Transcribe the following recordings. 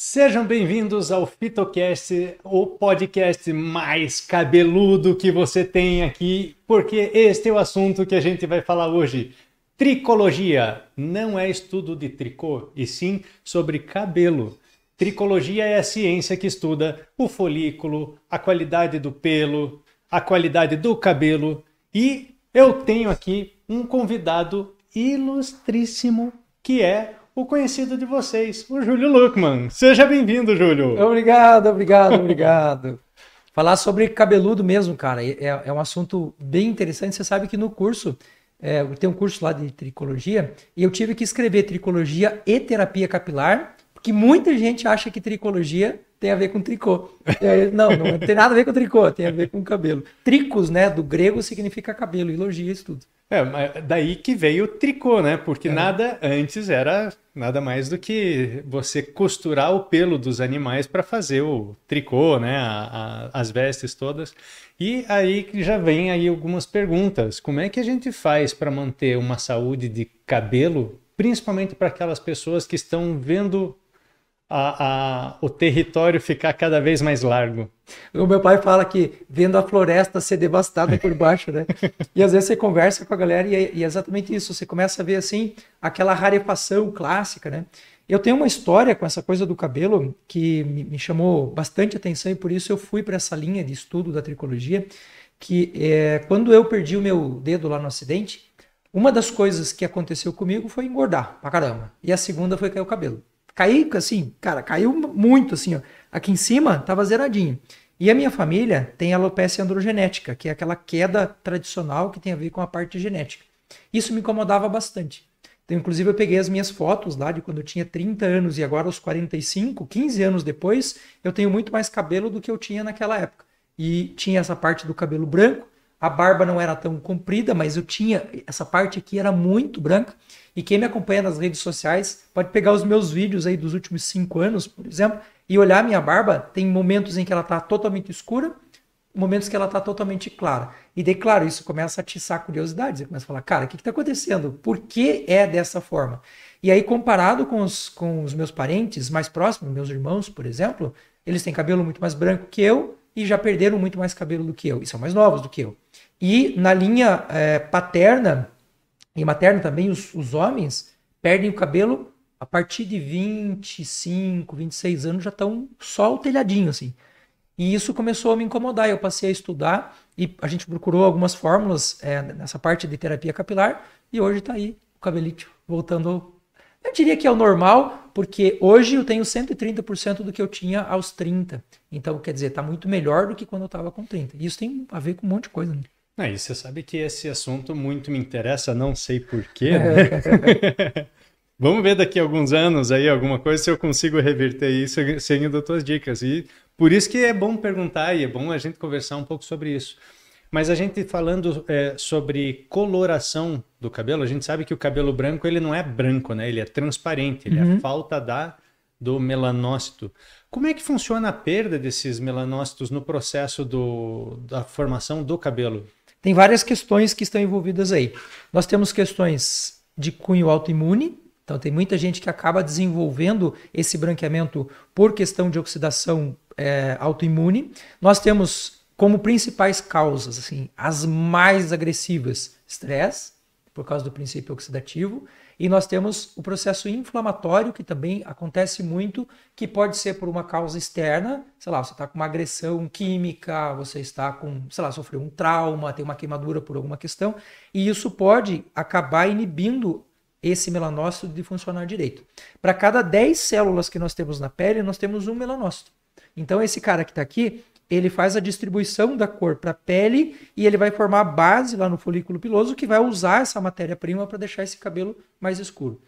Sejam bem-vindos ao Fitocast, o podcast mais cabeludo que você tem aqui, porque este é o assunto que a gente vai falar hoje. Tricologia não é estudo de tricô, e sim sobre cabelo. Tricologia é a ciência que estuda o folículo, a qualidade do pelo, a qualidade do cabelo. E eu tenho aqui um convidado ilustríssimo que é o conhecido de vocês, o Júlio Luckman. Seja bem-vindo, Júlio. Obrigado, obrigado, obrigado. Falar sobre cabeludo mesmo, cara, é, é, é, um assunto bem interessante. Você sabe que no curso, é, tem um curso lá de tricologia, e eu tive que escrever tricologia e terapia capilar, porque muita gente acha que tricologia tem a ver com tricô. não, não tem nada a ver com tricô, tem a ver com cabelo. Tricos, né, do grego significa cabelo, e logia, isso tudo. É, daí que veio o tricô, né? Porque é. nada antes era nada mais do que você costurar o pelo dos animais para fazer o tricô, né? A, a, as vestes todas. E aí já vem aí algumas perguntas. Como é que a gente faz para manter uma saúde de cabelo, principalmente para aquelas pessoas que estão vendo a, a, o território ficar cada vez mais largo. O meu pai fala que vendo a floresta ser devastada por baixo, né? e às vezes você conversa com a galera e é, e é, exatamente isso. Você começa a ver assim aquela rarefação clássica, né? Eu tenho uma história com essa coisa do cabelo que me, me chamou bastante atenção e por isso eu fui para essa linha de estudo da tricologia. Que é, quando eu perdi o meu dedo lá no acidente, uma das coisas que aconteceu comigo foi engordar pra caramba. E a segunda foi cair o cabelo caiu assim, cara, caiu muito, assim, ó. Aqui em cima tava zeradinho. E a minha família tem alopecia androgenética, que é aquela queda tradicional que tem a ver com a parte genética. Isso me incomodava bastante. Então, inclusive, eu peguei as minhas fotos lá de quando eu tinha 30 anos e agora aos 45, 15 anos depois, eu tenho muito mais cabelo do que eu tinha naquela época. E tinha essa parte do cabelo branco a barba não era tão comprida, mas eu tinha. Essa parte aqui era muito branca. E quem me acompanha nas redes sociais pode pegar os meus vídeos aí dos últimos cinco anos, por exemplo, e olhar minha barba. Tem momentos em que ela está totalmente escura, momentos que ela está totalmente clara. E daí, claro, isso começa a atiçar curiosidades. Você começa a falar, cara, o que está acontecendo? Por que é dessa forma? E aí, comparado com os, com os meus parentes mais próximos, meus irmãos, por exemplo, eles têm cabelo muito mais branco que eu e já perderam muito mais cabelo do que eu. E são mais novos do que eu. E na linha é, paterna e materna também, os, os homens perdem o cabelo a partir de 25, 26 anos, já estão só o telhadinho, assim. E isso começou a me incomodar. Eu passei a estudar e a gente procurou algumas fórmulas é, nessa parte de terapia capilar e hoje está aí o cabelito voltando. Eu diria que é o normal, porque hoje eu tenho 130% do que eu tinha aos 30. Então, quer dizer, está muito melhor do que quando eu estava com 30. E isso tem a ver com um monte de coisa. Né? Não, e você sabe que esse assunto muito me interessa, não sei porquê. Né? Vamos ver daqui a alguns anos aí alguma coisa se eu consigo reverter isso seguindo as tuas dicas. E por isso que é bom perguntar e é bom a gente conversar um pouco sobre isso. Mas a gente falando é, sobre coloração do cabelo, a gente sabe que o cabelo branco ele não é branco, né? Ele é transparente, ele uhum. é a uhum. falta da do melanócito. Como é que funciona a perda desses melanócitos no processo do, da formação do cabelo? Tem várias questões que estão envolvidas aí. Nós temos questões de cunho autoimune, então tem muita gente que acaba desenvolvendo esse branqueamento por questão de oxidação é, autoimune. Nós temos como principais causas, assim, as mais agressivas, estresse, por causa do princípio oxidativo, e nós temos o processo inflamatório, que também acontece muito, que pode ser por uma causa externa, sei lá, você está com uma agressão química, você está com, sei lá, sofreu um trauma, tem uma queimadura por alguma questão, e isso pode acabar inibindo esse melanócito de funcionar direito. Para cada 10 células que nós temos na pele, nós temos um melanócito. Então, esse cara que está aqui, ele faz a distribuição da cor para a pele e ele vai formar a base lá no folículo piloso que vai usar essa matéria-prima para deixar esse cabelo mais escuro.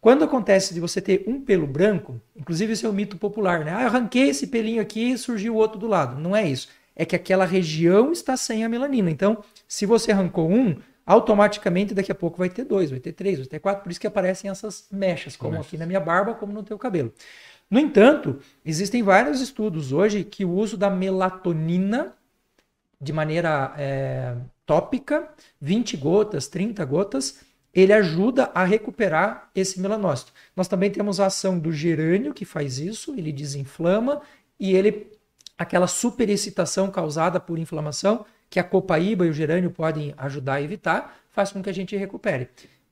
Quando acontece de você ter um pelo branco, inclusive esse é um mito popular, né? Ah, eu arranquei esse pelinho aqui e surgiu outro do lado. Não é isso. É que aquela região está sem a melanina. Então, se você arrancou um, automaticamente daqui a pouco vai ter dois, vai ter três, vai ter quatro. Por isso que aparecem essas mechas, como Mechas. aqui na minha barba, como no teu cabelo. No entanto, existem vários estudos hoje que o uso da melatonina de maneira é, tópica, 20 gotas, 30 gotas, ele ajuda a recuperar esse melanócito. Nós também temos a ação do gerânio que faz isso, ele desinflama e ele aquela superexcitação causada por inflamação que a copaíba e o gerânio podem ajudar a evitar, faz com que a gente recupere.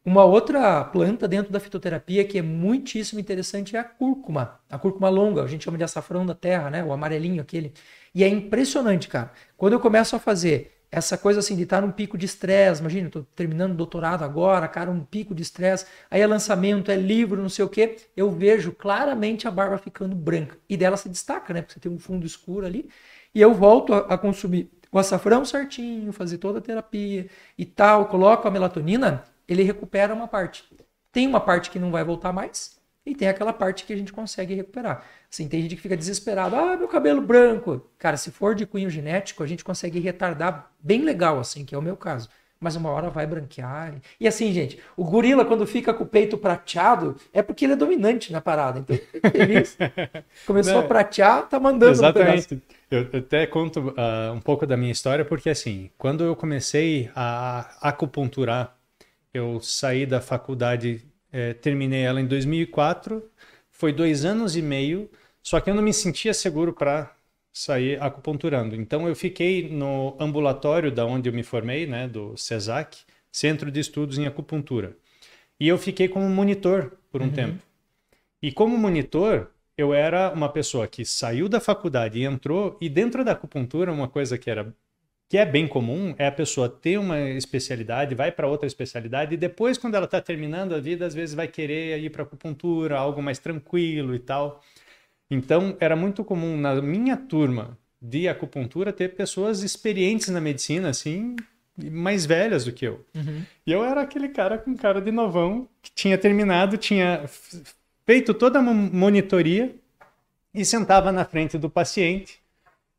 Uma outra planta dentro da fitoterapia que é muitíssimo interessante é a cúrcuma. A cúrcuma longa, a gente chama de açafrão da terra, né? O amarelinho aquele. E é impressionante, cara. Quando eu começo a fazer essa coisa assim de estar tá num pico de estresse, imagina, estou terminando o doutorado agora, cara, um pico de estresse, aí é lançamento, é livro, não sei o quê, eu vejo claramente a barba ficando branca. E dela se destaca, né? Porque você tem um fundo escuro ali. E eu volto a, a consumir o açafrão certinho, fazer toda a terapia e tal, coloco a melatonina, ele recupera uma parte. Tem uma parte que não vai voltar mais e tem aquela parte que a gente consegue recuperar. Assim, tem gente que fica desesperado, ah, meu cabelo branco. Cara, se for de cunho genético, a gente consegue retardar bem legal, assim, que é o meu caso. Mas uma hora vai branquear. E assim, gente, o gorila, quando fica com o peito prateado, é porque ele é dominante na parada. Então, feliz. Começou Não, a né? pratear, tá mandando. Exatamente. Eu, eu, até conto uh, um pouco da minha história, porque assim, quando eu comecei a acupunturar eu saí da faculdade, é, terminei ela em 2004, foi dois anos e meio, só que eu não me sentia seguro para sair acupunturando. Então eu fiquei no ambulatório da onde eu me formei, né, do CESAC, Centro de Estudos em Acupuntura. E eu fiquei como monitor por um uhum. tempo. E como monitor, eu era uma pessoa que saiu da faculdade e entrou, e dentro da acupuntura, uma coisa que era que é bem comum, é a pessoa ter uma especialidade, vai para outra especialidade e depois, quando ela está terminando a vida, às vezes vai querer ir para acupuntura, algo mais tranquilo e tal. Então, era muito comum na minha turma de acupuntura ter pessoas experientes na medicina, assim, mais velhas do que eu. Uhum. E eu era aquele cara com cara de novão que tinha terminado, tinha feito toda a monitoria e sentava na frente do paciente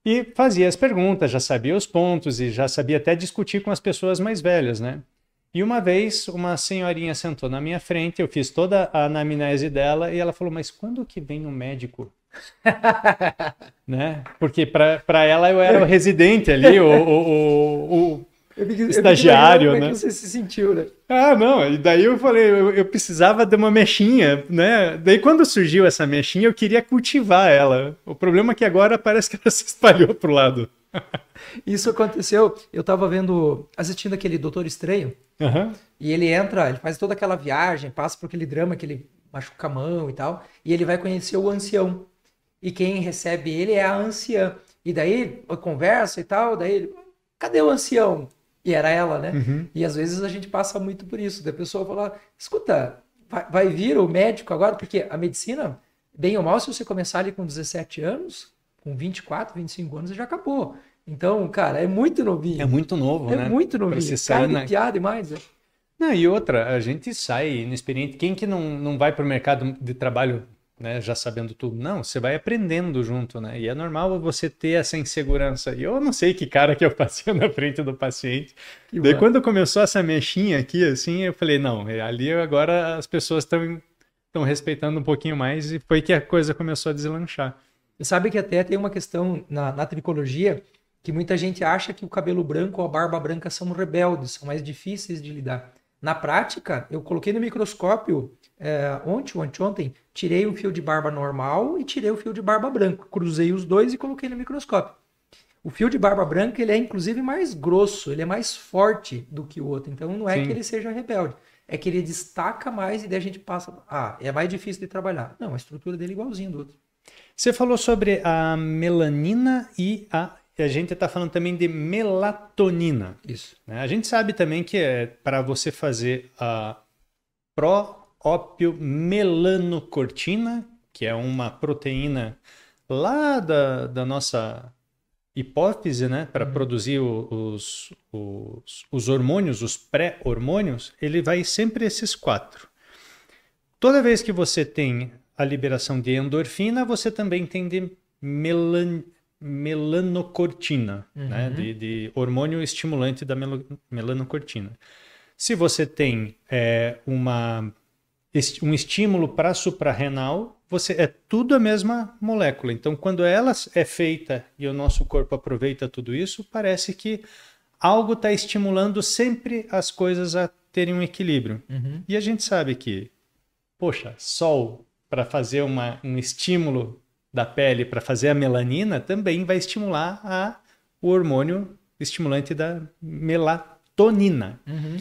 e fazia as perguntas, já sabia os pontos e já sabia até discutir com as pessoas mais velhas, né? E uma vez, uma senhorinha sentou na minha frente, eu fiz toda a anamnese dela e ela falou: Mas quando que vem um médico? né? Porque para ela eu era o residente ali, o, o, o, o Fiquei, Estagiário, né? Como é né? que você se sentiu, né? Ah, não. E daí eu falei, eu, eu, precisava de uma mexinha, né? Daí quando surgiu essa mexinha, eu queria cultivar ela. O problema é que agora parece que ela se espalhou pro lado. Isso aconteceu. Eu tava vendo, assistindo aquele Doutor Estranho. Uhum. E ele entra, ele faz toda aquela viagem, passa por aquele drama que ele machuca a mão e tal. E ele vai conhecer o ancião. E quem recebe ele é a anciã. E daí conversa e tal. Daí ele, cadê o ancião? E era ela, né? Uhum. E às vezes a gente passa muito por isso, da pessoa falar, escuta, vai, vai vir o médico agora, porque a medicina, bem ou mal, se você começar ali com 17 anos, com 24, 25 anos, já acabou. Então, cara, é muito novinho. É muito novo, é né? É muito novinho. Você sai na... piada e Né? Não, e outra, a gente sai inexperiente. Quem que não, não vai para o mercado de trabalho né, já sabendo tudo. Não, você vai aprendendo junto, né? E é normal você ter essa insegurança. E eu não sei que cara que eu passei na frente do paciente. Que Daí bom. quando começou essa mexinha aqui, assim, eu falei, não, é, ali agora as pessoas estão estão respeitando um pouquinho mais e foi que a coisa começou a deslanchar. Você sabe que até tem uma questão na, na tricologia que muita gente acha que o cabelo branco ou a barba branca são rebeldes, são mais difíceis de lidar. Na prática, eu coloquei no microscópio é, ontem, ontem, ontem, tirei um fio de barba normal e tirei o fio de barba branco. Cruzei os dois e coloquei no microscópio. O fio de barba branca ele é inclusive mais grosso, ele é mais forte do que o outro. Então não é Sim. que ele seja rebelde, é que ele destaca mais e daí a gente passa. Ah, é mais difícil de trabalhar. Não, a estrutura dele é igualzinho do outro. Você falou sobre a melanina e a a gente está falando também de melatonina. Isso. Né? A gente sabe também que é para você fazer a pró ópio melanocortina, que é uma proteína lá da, da nossa hipófise, né, para uhum. produzir os, os, os hormônios, os pré-hormônios, ele vai sempre esses quatro. Toda vez que você tem a liberação de endorfina, você também tem de melan, melanocortina, né, uhum. né, de, de, hormônio estimulante da mel, melanocortina. Se você tem é, uma um estímulo para suprarrenal, você é tudo a mesma molécula. Então, quando ela é feita e o nosso corpo aproveita tudo isso, parece que algo está estimulando sempre as coisas a terem um equilíbrio. Uhum. E a gente sabe que, poxa, sol para fazer uma, um estímulo da pele para fazer a melanina também vai estimular a, o hormônio estimulante da melatonina. Uhum.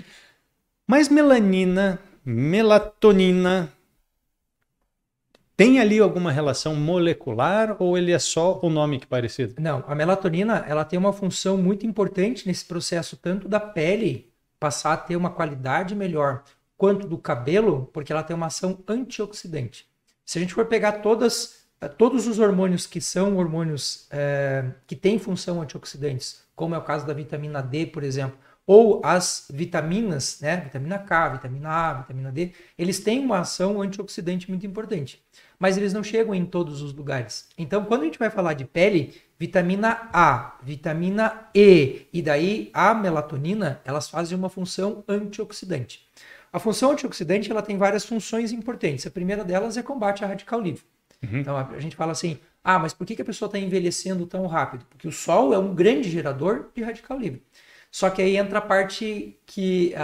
Mas melanina melatonina tem ali alguma relação molecular ou ele é só o nome que é parecido? Não, a melatonina ela tem uma função muito importante nesse processo tanto da pele passar a ter uma qualidade melhor, quanto do cabelo, porque ela tem uma ação antioxidante. Se a gente for pegar todas, todos os hormônios que são hormônios é, que têm função antioxidantes, como é o caso da vitamina D, por exemplo, ou as vitaminas, né, vitamina K, vitamina A, vitamina D, eles têm uma ação antioxidante muito importante, mas eles não chegam em todos os lugares. Então, quando a gente vai falar de pele, vitamina A, vitamina E e daí a melatonina, elas fazem uma função antioxidante. A função antioxidante ela tem várias funções importantes. A primeira delas é combate a radical livre. Uhum. Então a gente fala assim, ah, mas por que, que a pessoa está envelhecendo tão rápido? Porque o sol é um grande gerador de radical livre. Só que aí entra a parte que,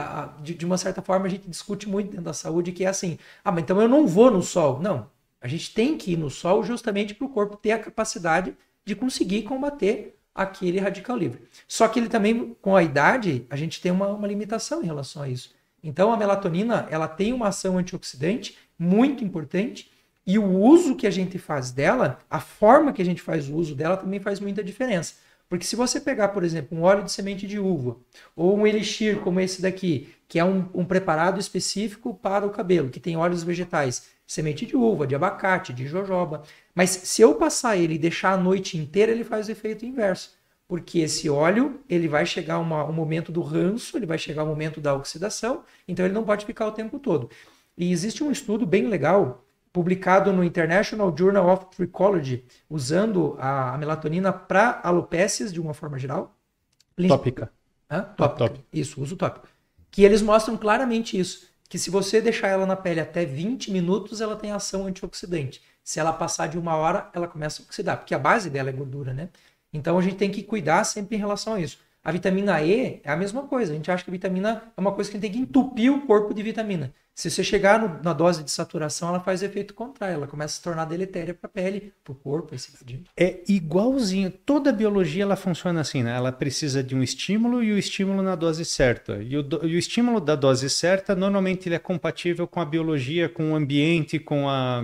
de uma certa forma, a gente discute muito dentro da saúde, que é assim: ah, mas então eu não vou no sol. Não. A gente tem que ir no sol justamente para o corpo ter a capacidade de conseguir combater aquele radical livre. Só que ele também, com a idade, a gente tem uma, uma limitação em relação a isso. Então, a melatonina ela tem uma ação antioxidante muito importante e o uso que a gente faz dela, a forma que a gente faz o uso dela também faz muita diferença. Porque se você pegar, por exemplo, um óleo de semente de uva ou um elixir como esse daqui, que é um, um preparado específico para o cabelo, que tem óleos vegetais, semente de uva, de abacate, de jojoba, mas se eu passar ele e deixar a noite inteira, ele faz o efeito inverso. Porque esse óleo, ele vai chegar uma, um momento do ranço, ele vai chegar o um momento da oxidação, então ele não pode ficar o tempo todo. E existe um estudo bem legal publicado no International Journal of Trichology, usando a, melatonina para alopecias de uma forma geral. Tópica. Hã? Ah, tópica. Tópica. Isso, uso tópico. Que eles mostram claramente isso, que se você deixar ela na pele até 20 minutos, ela tem ação antioxidante. Se ela passar de uma hora, ela começa a oxidar, porque a base dela é gordura, né? Então a gente tem que cuidar sempre em relação a isso. A vitamina E é a mesma coisa. A gente acha que a vitamina é uma coisa que a gente tem que entupir o corpo de vitamina. Se você chegar no, na dose de saturação, ela faz efeito contrário, ela começa a se tornar deletéria para a pele, para o corpo, assim por diante. É igualzinho, toda a biologia ela funciona assim, né? Ela precisa de um estímulo e o estímulo na dose certa. E o, e o estímulo da dose certa, normalmente ele é compatível com a biologia, com o ambiente, com a,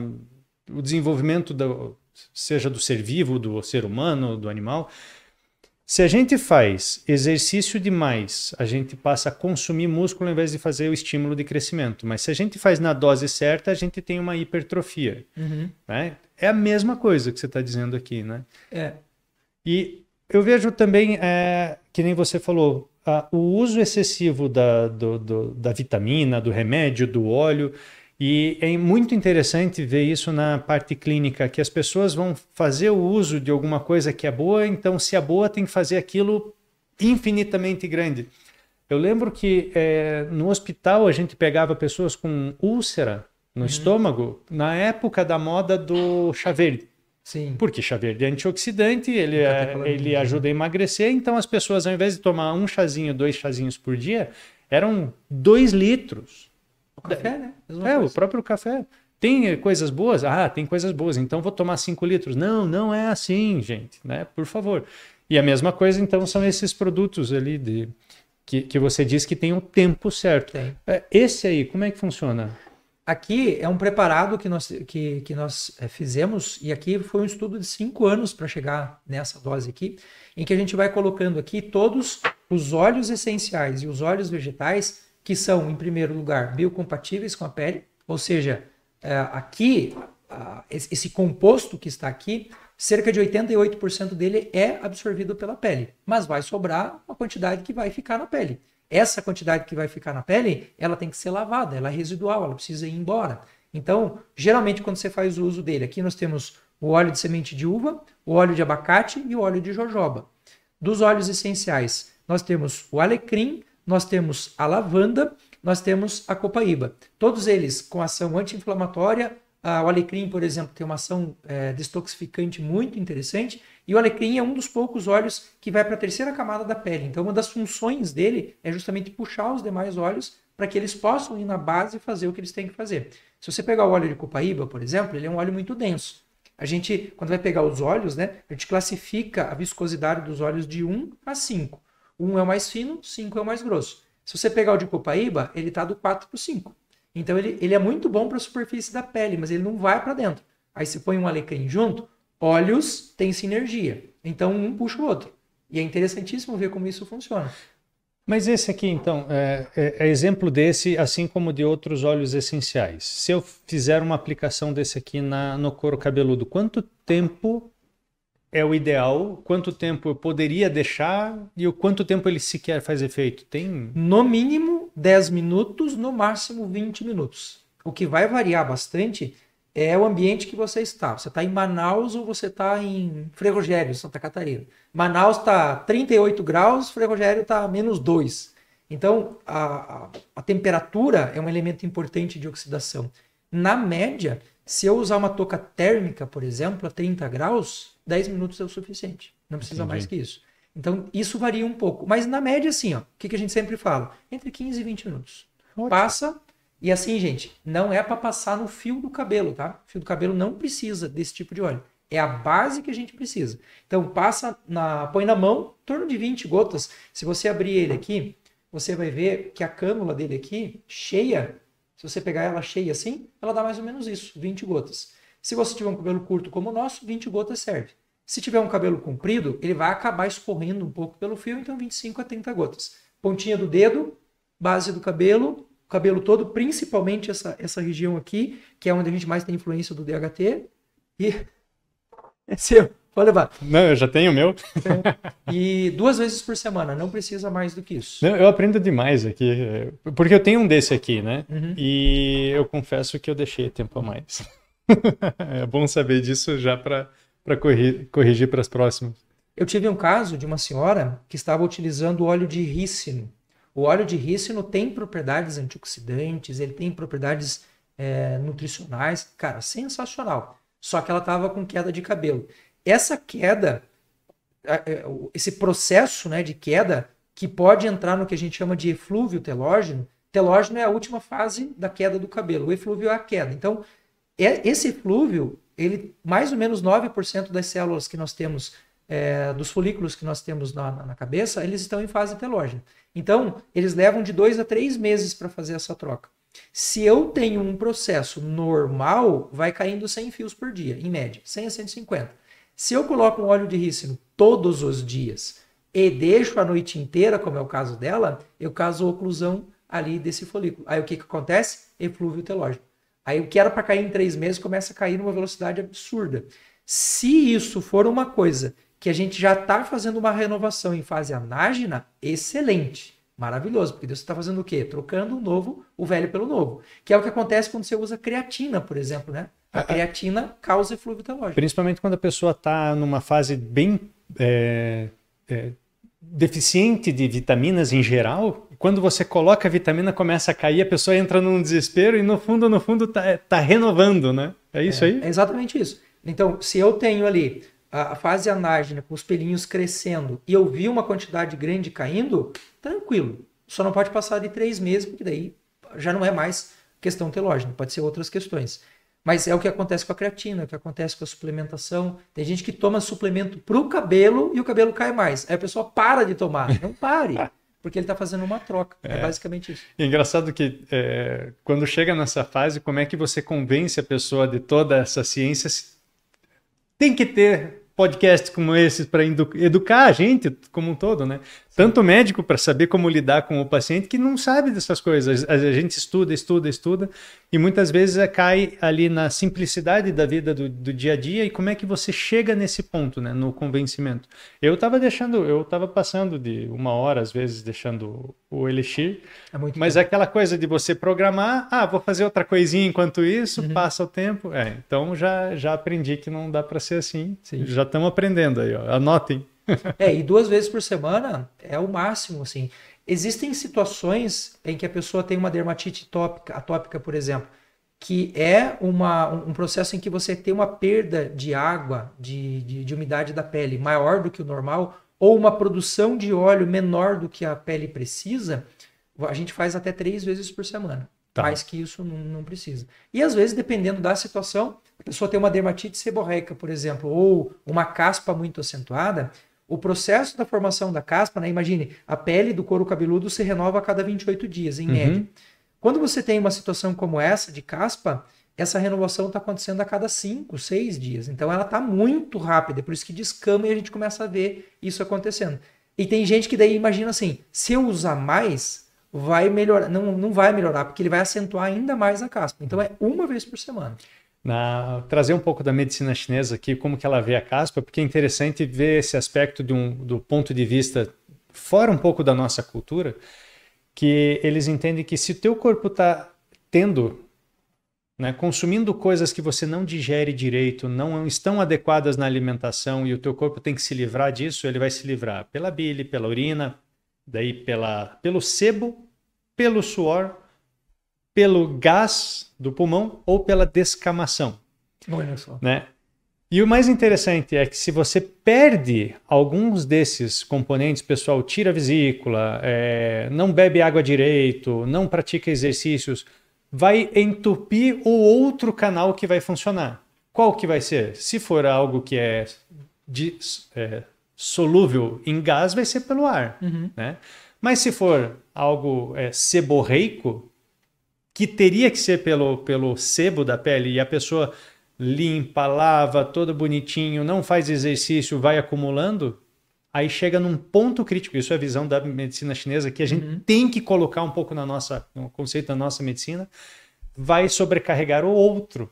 o desenvolvimento, do, seja do ser vivo, do ser humano, do animal. Se a gente faz exercício demais, a gente passa a consumir músculo em vez de fazer o estímulo de crescimento. Mas se a gente faz na dose certa, a gente tem uma hipertrofia. Uhum. Né? É a mesma coisa que você está dizendo aqui, né? É. E eu vejo também, é, que nem você falou, a, o uso excessivo da, do, do, da vitamina, do remédio, do óleo e é muito interessante ver isso na parte clínica, que as pessoas vão fazer o uso de alguma coisa que é boa, então se é boa tem que fazer aquilo infinitamente grande. Eu lembro que é, no hospital a gente pegava pessoas com úlcera no uhum. estômago na época da moda do chá verde. Sim. Porque chá verde é antioxidante, ele, é, ele né? ajuda a emagrecer, então as pessoas ao invés de tomar um chazinho, dois chazinhos por dia, eram dois litros café, né? né? é, coisa. o próprio café. Tem eh, coisas boas? Ah, tem coisas boas, então vou tomar 5 litros. Não, não é assim, gente, né? Por favor. E a mesma coisa, então, são esses produtos ali de, que, que você diz que tem o um tempo certo. Tem. É, esse aí, como é que funciona? Aqui é um preparado que nós, que, que nós eh, fizemos, e aqui foi um estudo de 5 anos para chegar nessa dose aqui, em que a gente vai colocando aqui todos os óleos essenciais e os óleos vegetais que são, em primeiro lugar, biocompatíveis com a pele, ou seja, é, aqui, esse composto que está aqui, cerca de 88% dele é absorvido pela pele, mas vai sobrar uma quantidade que vai ficar na pele. Essa quantidade que vai ficar na pele, ela tem que ser lavada, ela é residual, ela precisa ir embora. Então, geralmente, quando você faz o uso dele, aqui nós temos o óleo de semente de uva, o óleo de abacate e o óleo de jojoba. Dos óleos essenciais, nós temos o alecrim, nós temos a lavanda, nós temos a copaíba. Todos eles com ação anti-inflamatória. O alecrim, por exemplo, tem uma ação é, destoxificante muito interessante. E o alecrim é um dos poucos óleos que vai para a terceira camada da pele. Então, uma das funções dele é justamente puxar os demais óleos para que eles possam ir na base e fazer o que eles têm que fazer. Se você pegar o óleo de copaíba, por exemplo, ele é um óleo muito denso. A gente, quando vai pegar os óleos, né, a gente classifica a viscosidade dos óleos de 1 a 5. Um é o mais fino, cinco é o mais grosso. Se você pegar o de Copaíba, ele está do 4 para o 5. Então ele, ele é muito bom para a superfície da pele, mas ele não vai para dentro. Aí você põe um alecrim junto, olhos têm sinergia. Então um puxa o outro. E é interessantíssimo ver como isso funciona. Mas esse aqui, então, é, é, é, exemplo desse, assim como de outros óleos essenciais. Se eu fizer uma aplicação desse aqui na, no couro cabeludo, quanto tempo é o ideal, quanto tempo eu poderia deixar e o quanto tempo ele sequer faz efeito? Tem? No mínimo 10 minutos, no máximo 20 minutos. O que vai variar bastante é o ambiente que você está. Você está em Manaus ou você está em Ferrogério, Santa Catarina. Manaus está 38 graus, Rogério está menos 2. Então, a, a, a temperatura é um elemento importante de oxidação. Na média, se eu usar uma touca térmica, por exemplo, a 30 graus, 10 minutos é o suficiente. Não precisa Entendi. mais que isso. Então, isso varia um pouco. Mas, na média, assim, ó, o que, que a gente sempre fala? Entre 15 e 20 minutos. Ótimo. Passa. E assim, gente, não é para passar no fio do cabelo, tá? O fio do cabelo não precisa desse tipo de óleo. É a base que a gente precisa. Então, passa na, põe na mão, em torno de 20 gotas. Se você abrir ele aqui, você vai ver que a cânula dele aqui, cheia, se você pegar ela cheia assim, ela dá mais ou menos isso, 20 gotas. Se você tiver um cabelo curto como o nosso, 20 gotas serve. Se tiver um cabelo comprido, ele vai acabar escorrendo um pouco pelo fio, então 25 a 30 gotas. Pontinha do dedo, base do cabelo, o cabelo todo, principalmente essa, essa região aqui, que é onde a gente mais tem influência do DHT. E é seu, pode levar. Não, eu já tenho o meu. Então, e duas vezes por semana, não precisa mais do que isso. Não, eu aprendo demais aqui, eh, porque eu tenho um desse aqui, né? Uhum. E eu confesso que eu deixei tempo a mais. é bom saber disso já para corrigir para as próximas. Eu tive um caso de uma senhora que estava utilizando óleo de rícino. O óleo de rícino tem propriedades antioxidantes, ele tem propriedades é, nutricionais, cara, sensacional. Só que ela estava com queda de cabelo. Essa queda, é, esse processo né, de queda, que pode entrar no que a gente chama de eflúvio telógeno, telógeno é a última fase da queda do cabelo, o eflúvio é a queda. Então, é, esse eflúvio, ele, mais ou menos 9% das células que nós temos, é, dos folículos que nós temos na, na, cabeça, eles estão em fase telógena. Então, eles levam de dois a três meses para fazer essa troca. Se eu tenho um processo normal, vai caindo 100 fios por dia, em média, 100 a 150. Se eu coloco um óleo de rícino todos os dias e deixo a noite inteira, como é o caso dela, eu caso oclusão ali desse folículo. Aí o que, que acontece? Eflúvio telógeno. Aí o que era para cair em três meses começa a cair numa velocidade absurda. Se isso for uma coisa que a gente já está fazendo uma renovação em fase anágena, excelente, maravilhoso, porque Deus está fazendo o quê? Trocando o novo, o velho pelo novo, que é o que acontece quando você usa creatina, por exemplo, né? A é, é. creatina causa eflúvio telógico. Principalmente quando a pessoa está numa fase bem é, é, deficiente de vitaminas em geral, quando você coloca a vitamina, começa a cair, a pessoa entra num desespero e no fundo, no fundo, tá, é, tá renovando, né? É isso é, aí? É exatamente isso. Então, se eu tenho ali a, fase anágena com os pelinhos crescendo e eu vi uma quantidade grande caindo, tranquilo. Só não pode passar de três meses, porque daí já não é mais questão telógena, pode ser outras questões. Mas é o que acontece com a creatina, é o que acontece com a suplementação. Tem gente que toma suplemento para o cabelo e o cabelo cai mais. Aí a pessoa para de tomar. Não pare. porque ele está fazendo uma troca. É, é basicamente isso. E é engraçado que é, quando chega nessa fase, como é que você convence a pessoa de toda essa ciência? Tem que ter podcasts como esse para educar a gente como um todo, né? tanto médico para saber como lidar com o paciente que não sabe dessas coisas. A gente estuda, estuda, estuda e muitas vezes eh, cai ali na simplicidade da vida do, do dia a dia e como é que você chega nesse ponto, né, no convencimento. Eu estava deixando, eu estava passando de uma hora às vezes deixando o Elixir, é mas aquela coisa de você programar, ah, vou fazer outra coisinha enquanto isso, uhum. passa o tempo. É, então já já aprendi que não dá para ser assim. Sim. Já estamos aprendendo aí, ó. Anotem. é, e duas vezes por semana é o máximo, assim. Existem situações em que a pessoa tem uma dermatite tópica, atópica, por exemplo, que é uma, um processo em que você tem uma perda de água, de, de, de umidade da pele maior do que o normal, ou uma produção de óleo menor do que a pele precisa, a gente faz até três vezes por semana. Tá. Mais que isso não, não, precisa. E às vezes, dependendo da situação, a pessoa tem uma dermatite seborreica, por exemplo, ou uma caspa muito acentuada, o processo da formação da caspa, né? Imagine, a pele do couro cabeludo se renova a cada 28 dias, em uhum. média. Quando você tem uma situação como essa de caspa, essa renovação está acontecendo a cada 5, 6 dias. Então ela está muito rápida, é por isso que descama e a gente começa a ver isso acontecendo. E tem gente que daí imagina assim, se eu usar mais, vai melhorar. Não, não vai melhorar, porque ele vai acentuar ainda mais a caspa. Então é uma vez por semana na, trazer um pouco da medicina chinesa aqui, como que ela vê a caspa, porque é interessante ver esse aspecto um, do ponto de vista fora um pouco da nossa cultura, que eles entendem que se o teu corpo está tendo, né, consumindo coisas que você não digere direito, não estão adequadas na alimentação e o teu corpo tem que se livrar disso, ele vai se livrar pela bile, pela urina, daí pela, pelo sebo, pelo suor pelo gás do pulmão ou pela descamação. Olha só. Né? E o mais interessante é que se você perde alguns desses componentes, pessoal, tira a vesícula, é, não bebe água direito, não pratica exercícios, vai entupir o outro canal que vai funcionar. Qual que vai ser? Se for algo que é, de, é solúvel em gás, vai ser pelo ar. Uhum. Né? Mas se for algo é, seborreico, que teria que ser pelo, pelo sebo da pele e a pessoa limpa, lava, todo bonitinho, não faz exercício, vai acumulando, aí chega num ponto crítico. Isso é a visão da medicina chinesa que a gente uhum. tem que colocar um pouco na nossa, no conceito da nossa medicina, vai sobrecarregar o outro.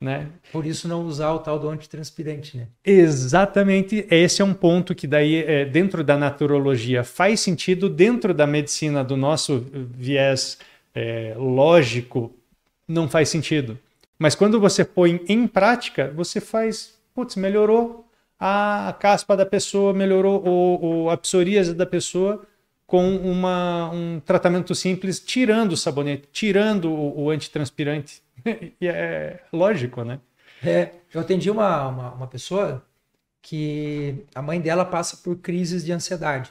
Né? Por isso não usar o tal do antitranspirante, né? Exatamente, esse é um ponto que daí é, dentro da naturologia faz sentido, dentro da medicina do nosso viés é, lógico, não faz sentido. Mas quando você põe em prática, você faz, putz, melhorou a caspa da pessoa, melhorou o, o a psoríase da pessoa com uma, um tratamento simples, tirando o sabonete, tirando o, o antitranspirante. e é lógico, né? É, eu atendi uma, uma, uma pessoa que a mãe dela passa por crises de ansiedade.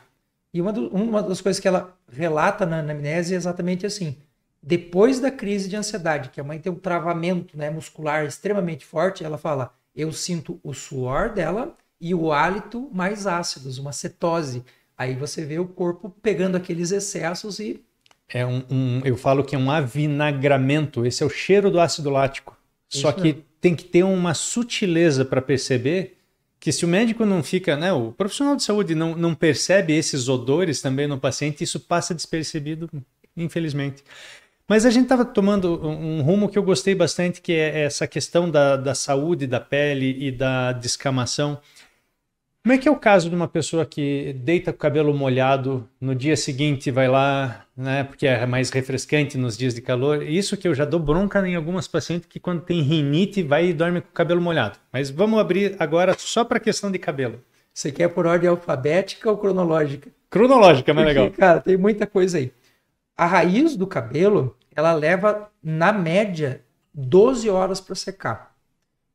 E uma, do, uma das coisas que ela relata na anamnese é exatamente assim depois da crise de ansiedade, que a mãe tem um travamento né, muscular extremamente forte, ela fala: eu sinto o suor dela e o hálito mais ácidos, uma cetose. Aí você vê o corpo pegando aqueles excessos e. É um, um eu falo que é um avinagramento. Esse é o cheiro do ácido lático. Isso Só que mesmo. tem que ter uma sutileza para perceber que se o médico não fica, né, o profissional de saúde não, não percebe esses odores também no paciente, isso passa despercebido, infelizmente. Mas a gente estava tomando um rumo que eu gostei bastante, que é essa questão da, da saúde da pele e da descamação. Como é que é o caso de uma pessoa que deita com o cabelo molhado, no dia seguinte vai lá, né, porque é mais refrescante nos dias de calor? Isso que eu já dou bronca em algumas pacientes que quando tem rinite vai e dorme com o cabelo molhado. Mas vamos abrir agora só para a questão de cabelo. Você quer por ordem alfabética ou cronológica? Cronológica, é mais legal. Cara, tem muita coisa aí. A raiz do cabelo, ela leva, na média, 12 horas para secar.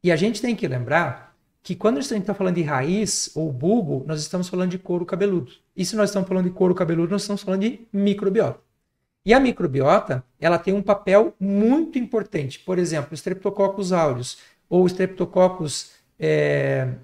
E a gente tem que lembrar que quando a gente está falando de raiz ou bulbo, nós estamos falando de couro cabeludo. E se nós estamos falando de couro cabeludo, nós estamos falando de microbiota. E a microbiota, ela tem um papel muito importante. Por exemplo, Streptococcus aureus ou Streptococcus é,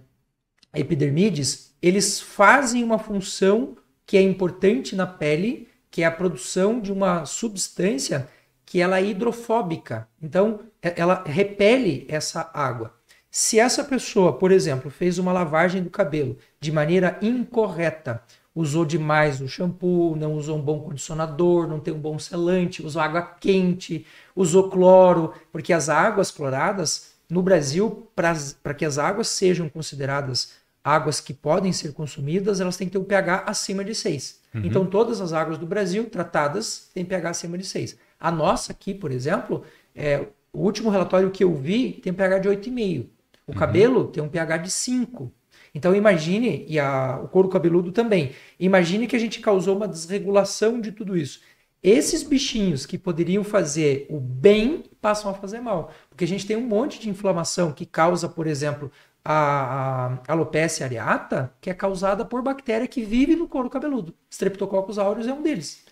eh, epidermides, eles fazem uma função que é importante na pele, que é a produção de uma substância que ela é hidrofóbica. Então, é, ela repele essa água. Se essa pessoa, por exemplo, fez uma lavagem do cabelo de maneira incorreta, usou demais o shampoo, não usou um bom condicionador, não tem um bom selante, usou água quente, usou cloro, porque as águas cloradas no Brasil, para que as águas sejam consideradas águas que podem ser consumidas, elas têm que ter um pH acima de 6. Uhum. Então, todas as águas do Brasil tratadas têm pH acima de 6. A nossa aqui, por exemplo, é, o último relatório que eu vi tem pH de 8,5. O uhum. cabelo tem um pH de 5. Então imagine, e a, o couro cabeludo também, imagine que a gente causou uma desregulação de tudo isso. Esses bichinhos que poderiam fazer o bem passam a fazer mal. Porque a gente tem um monte de inflamação que causa, por exemplo, a, alopecia areata, que é causada por bactéria que vive no couro cabeludo. Streptococcus aureus é um deles.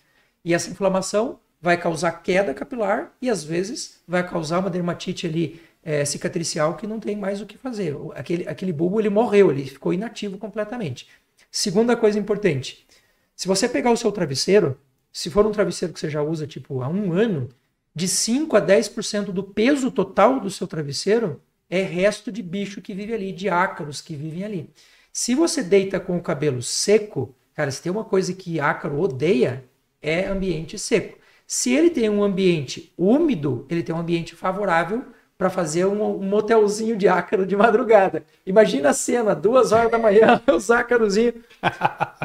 E essa inflamação vai causar queda capilar e às vezes vai causar uma dermatite ali é, cicatricial que não tem mais o que fazer. Aquele, aquele bulbo ele morreu, ele ficou inativo completamente. Segunda coisa importante: se você pegar o seu travesseiro, se for um travesseiro que você já usa tipo há um ano, de 5 a 10% do peso total do seu travesseiro é resto de bicho que vive ali, de ácaros que vivem ali. Se você deita com o cabelo seco, cara, se tem uma coisa que ácaro odeia, é ambiente seco. Se ele tem um ambiente úmido, ele tem um ambiente favorável para fazer um, um motelzinho de ácaro de madrugada. Imagina a cena, duas horas da manhã, os ácarozinhos.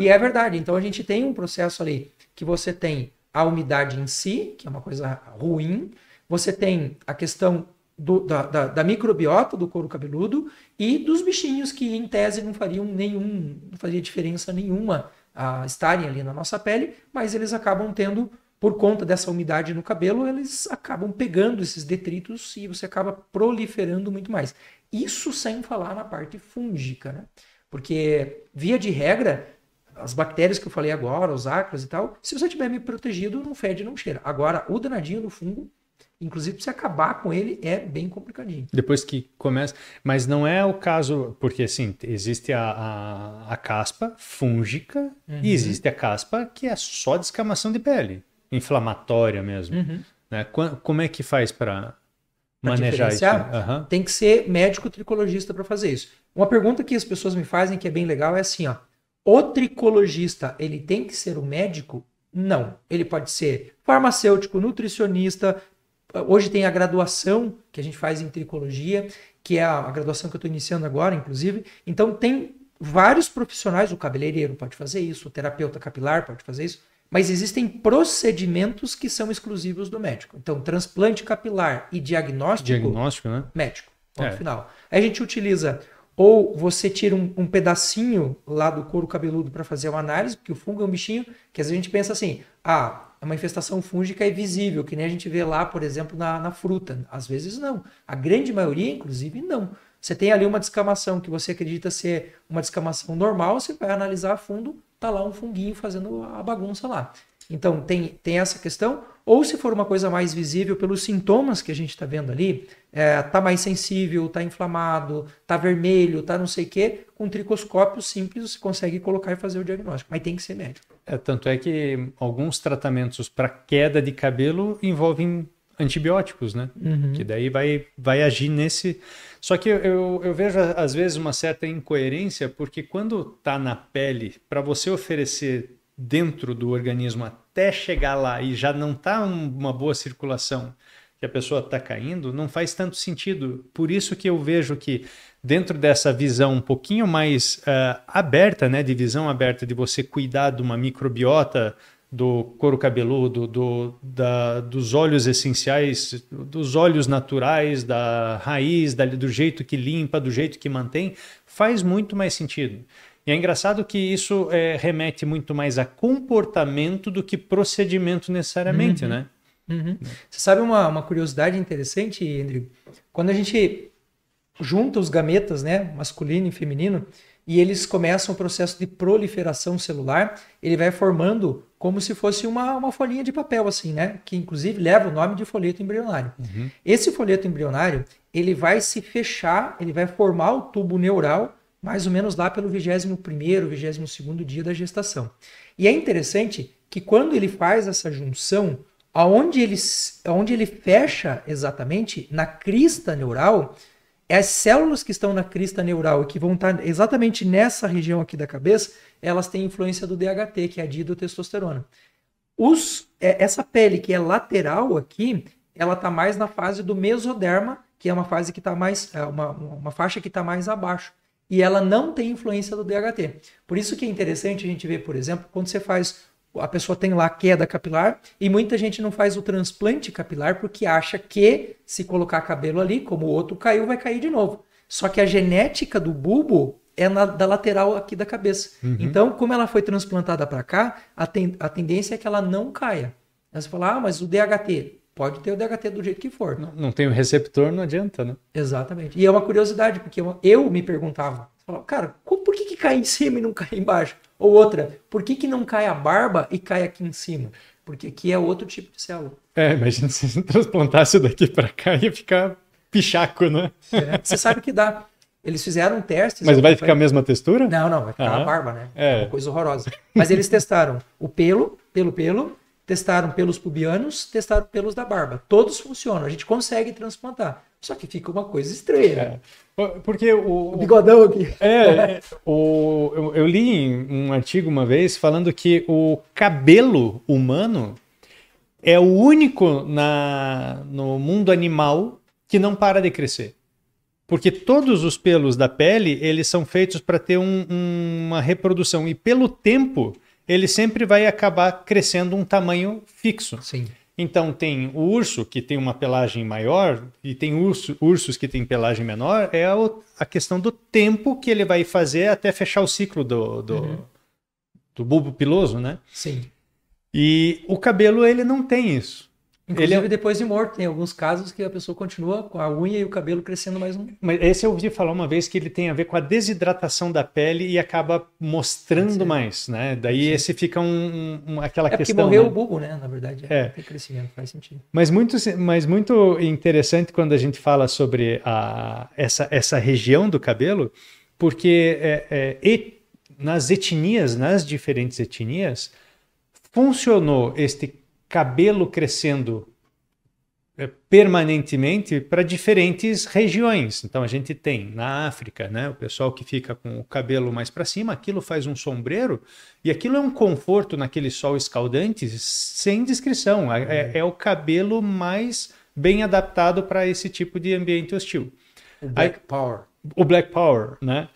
E é verdade. Então a gente tem um processo ali que você tem a umidade em si, que é uma coisa ruim, você tem a questão do, da, da, da, microbiota do couro cabeludo e dos bichinhos que, em tese, não fariam nenhum, não faria diferença nenhuma a estarem ali na nossa pele, mas eles acabam tendo, por conta dessa umidade no cabelo, eles acabam pegando esses detritos e você acaba proliferando muito mais. Isso sem falar na parte fúngica, né? Porque, via de regra, as bactérias que eu falei agora, os ácaros e tal, se você tiver me protegido, não fede, não cheira. Agora, o danadinho do fungo Inclusive, se acabar com ele é bem complicadinho. Depois que começa. Mas não é o caso, porque assim, existe a, a, a caspa fúngica uhum. e existe a caspa que é só descamação de pele, inflamatória mesmo. Uhum. Né? Como é que faz para manejar isso? Uhum. Tem que ser médico tricologista para fazer isso. Uma pergunta que as pessoas me fazem, que é bem legal, é assim: ó, o tricologista ele tem que ser o um médico? Não. Ele pode ser farmacêutico, nutricionista, Hoje tem a graduação que a gente faz em tricologia, que é a, graduação que eu estou iniciando agora, inclusive. Então tem vários profissionais, o cabeleireiro pode fazer isso, o terapeuta capilar pode fazer isso, mas existem procedimentos que são exclusivos do médico. Então, transplante capilar e diagnóstico. Diagnóstico, né? Médico. Ponto é. final. Aí a gente utiliza ou você tira um, um, pedacinho lá do couro cabeludo para fazer uma análise, porque o fungo é um bichinho que às vezes a gente pensa assim, ah, uma infestação fúngica é visível, que nem a gente vê lá, por exemplo, na, na fruta. Às vezes não. A grande maioria, inclusive, não. Você tem ali uma descamação que você acredita ser uma descamação normal, você vai analisar a fundo, tá lá um funguinho fazendo a bagunça lá. Então tem, tem essa questão, ou se for uma coisa mais visível pelos sintomas que a gente está vendo ali, é, tá mais sensível, tá inflamado, tá vermelho, tá não sei o quê, com tricoscópio simples você consegue colocar e fazer o diagnóstico, mas tem que ser médico. É, tanto é que alguns tratamentos para queda de cabelo envolvem antibióticos, né? Uhum. Que daí vai, vai agir nesse. Só que eu, eu vejo, às vezes, uma certa incoerência, porque quando tá na pele, para você oferecer dentro do organismo até chegar lá e já não tá uma boa circulação, que a pessoa tá caindo, não faz tanto sentido. Por isso que eu vejo que dentro dessa visão um pouquinho mais uh, aberta, né, de visão aberta de você cuidar de uma microbiota do couro cabeludo, do, da, dos óleos essenciais, dos óleos naturais, da raiz, da, do jeito que limpa, do jeito que mantém, faz muito mais sentido. E é engraçado que isso é, remete muito mais a comportamento do que procedimento necessariamente, uhum. né? Uhum. Você sabe uma, uma curiosidade interessante, Andrew? Quando a gente junta os gametas, né, masculino e feminino, e eles começam o processo de proliferação celular. Ele vai formando como se fosse uma, uma folhinha de papel, assim, né? Que inclusive leva o nome de folheto embrionário. Uhum. Esse folheto embrionário ele vai se fechar, ele vai formar o tubo neural mais ou menos lá pelo 21º, 22 dia da gestação. E é interessante que quando ele faz essa junção, aonde ele, aonde ele fecha exatamente, na crista neural, as é células que estão na crista neural e que vão estar tá exatamente nessa região aqui da cabeça, elas têm influência do DHT, que é a didotestosterona. Os, é, essa pele que é lateral aqui, ela está mais na fase do mesoderma, que é uma fase que está mais, é, uma, uma faixa que está mais abaixo. E ela não tem influência do DHT. Por isso que é interessante a gente ver, por exemplo, quando você faz a pessoa tem lá queda capilar e muita gente não faz o transplante capilar porque acha que se colocar cabelo ali, como o outro caiu, vai cair de novo. Só que a genética do bulbo é na, da lateral aqui da cabeça. Uhum. Então, como ela foi transplantada para cá, a, ten, a, tendência é que ela não caia. Aí você fala, ah, mas o DHT. Pode ter o DHT do jeito que for. Não, não tem o receptor, não adianta, né? Exatamente. E é uma curiosidade, porque eu, eu me perguntava, cara, por que, que cai em cima e não cai embaixo? Ou outra, por que, que não cai a barba e cai aqui em cima? Porque aqui é outro tipo de célula. É, imagina se transplantasse daqui para cá ia ficar pichaco, né? É, você sabe que dá. Eles fizeram testes. Mas vai ficar a mesma textura? Não, não, vai ficar ah, a barba, né? É. é uma coisa horrorosa. Mas eles testaram o pelo, pelo pelo, testaram pelos pubianos, testaram pelos da barba. Todos funcionam, a gente consegue transplantar. Só que fica uma coisa estranha. É. Porque o. O bigodão aqui. É, é o, eu, eu li um artigo uma vez falando que o cabelo humano é o único na, no mundo animal que não para de crescer. Porque todos os pelos da pele, eles são feitos para ter um, uma reprodução. E pelo tempo, ele sempre vai acabar crescendo um tamanho fixo. Sim. Então tem o urso que tem uma pelagem maior e tem urso, ursos que têm pelagem menor, é a, a, questão do tempo que ele vai fazer até fechar o ciclo do, do, uhum. do bulbo piloso, né? Sim. E o cabelo ele não tem isso. É Inclusive, ele... depois de morto, tem alguns casos que a pessoa continua com a unha e o cabelo crescendo mais um. Mas esse eu ouvi falar uma vez que ele tem a ver com a desidratação da pele e acaba mostrando mais, né? Daí Sim. esse fica um, um aquela é questão. É que morreu né? o bulbo, né? Na verdade, é. Tem crescimento, faz sentido. Mas muito, mas muito interessante quando a gente fala sobre a, essa, essa região do cabelo, porque é, é et, nas etnias, nas diferentes etnias, funcionou este cabelo crescendo é, permanentemente para diferentes regiões. Então a gente tem na África, né, o pessoal que fica com o cabelo mais para cima, aquilo faz um sombreiro e aquilo é um conforto naquele sol escaldante sem descrição. É, é, é o cabelo mais bem adaptado para esse tipo de ambiente hostil. O Black Aí, Power. O Black Power, né?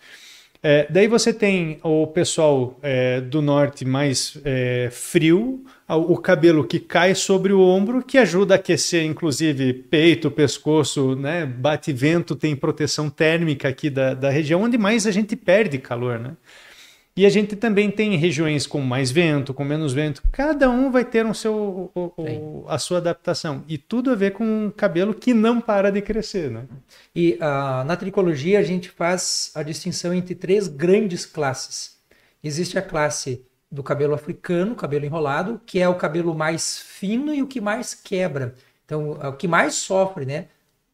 É, daí você tem o pessoal é, do norte mais é, frio, o cabelo que cai sobre o ombro, que ajuda a aquecer, inclusive, peito, pescoço, né? Bate vento, tem proteção térmica aqui da, da região, onde mais a gente perde calor, né? E a gente também tem regiões com mais vento, com menos vento. Cada um vai ter um seu, o, o, a sua adaptação. E tudo a ver com um cabelo que não para de crescer. Né? E uh, na tricologia a gente faz a distinção entre três grandes classes. Existe a classe do cabelo africano, cabelo enrolado, que é o cabelo mais fino e o que mais quebra. Então, é o que mais sofre, né?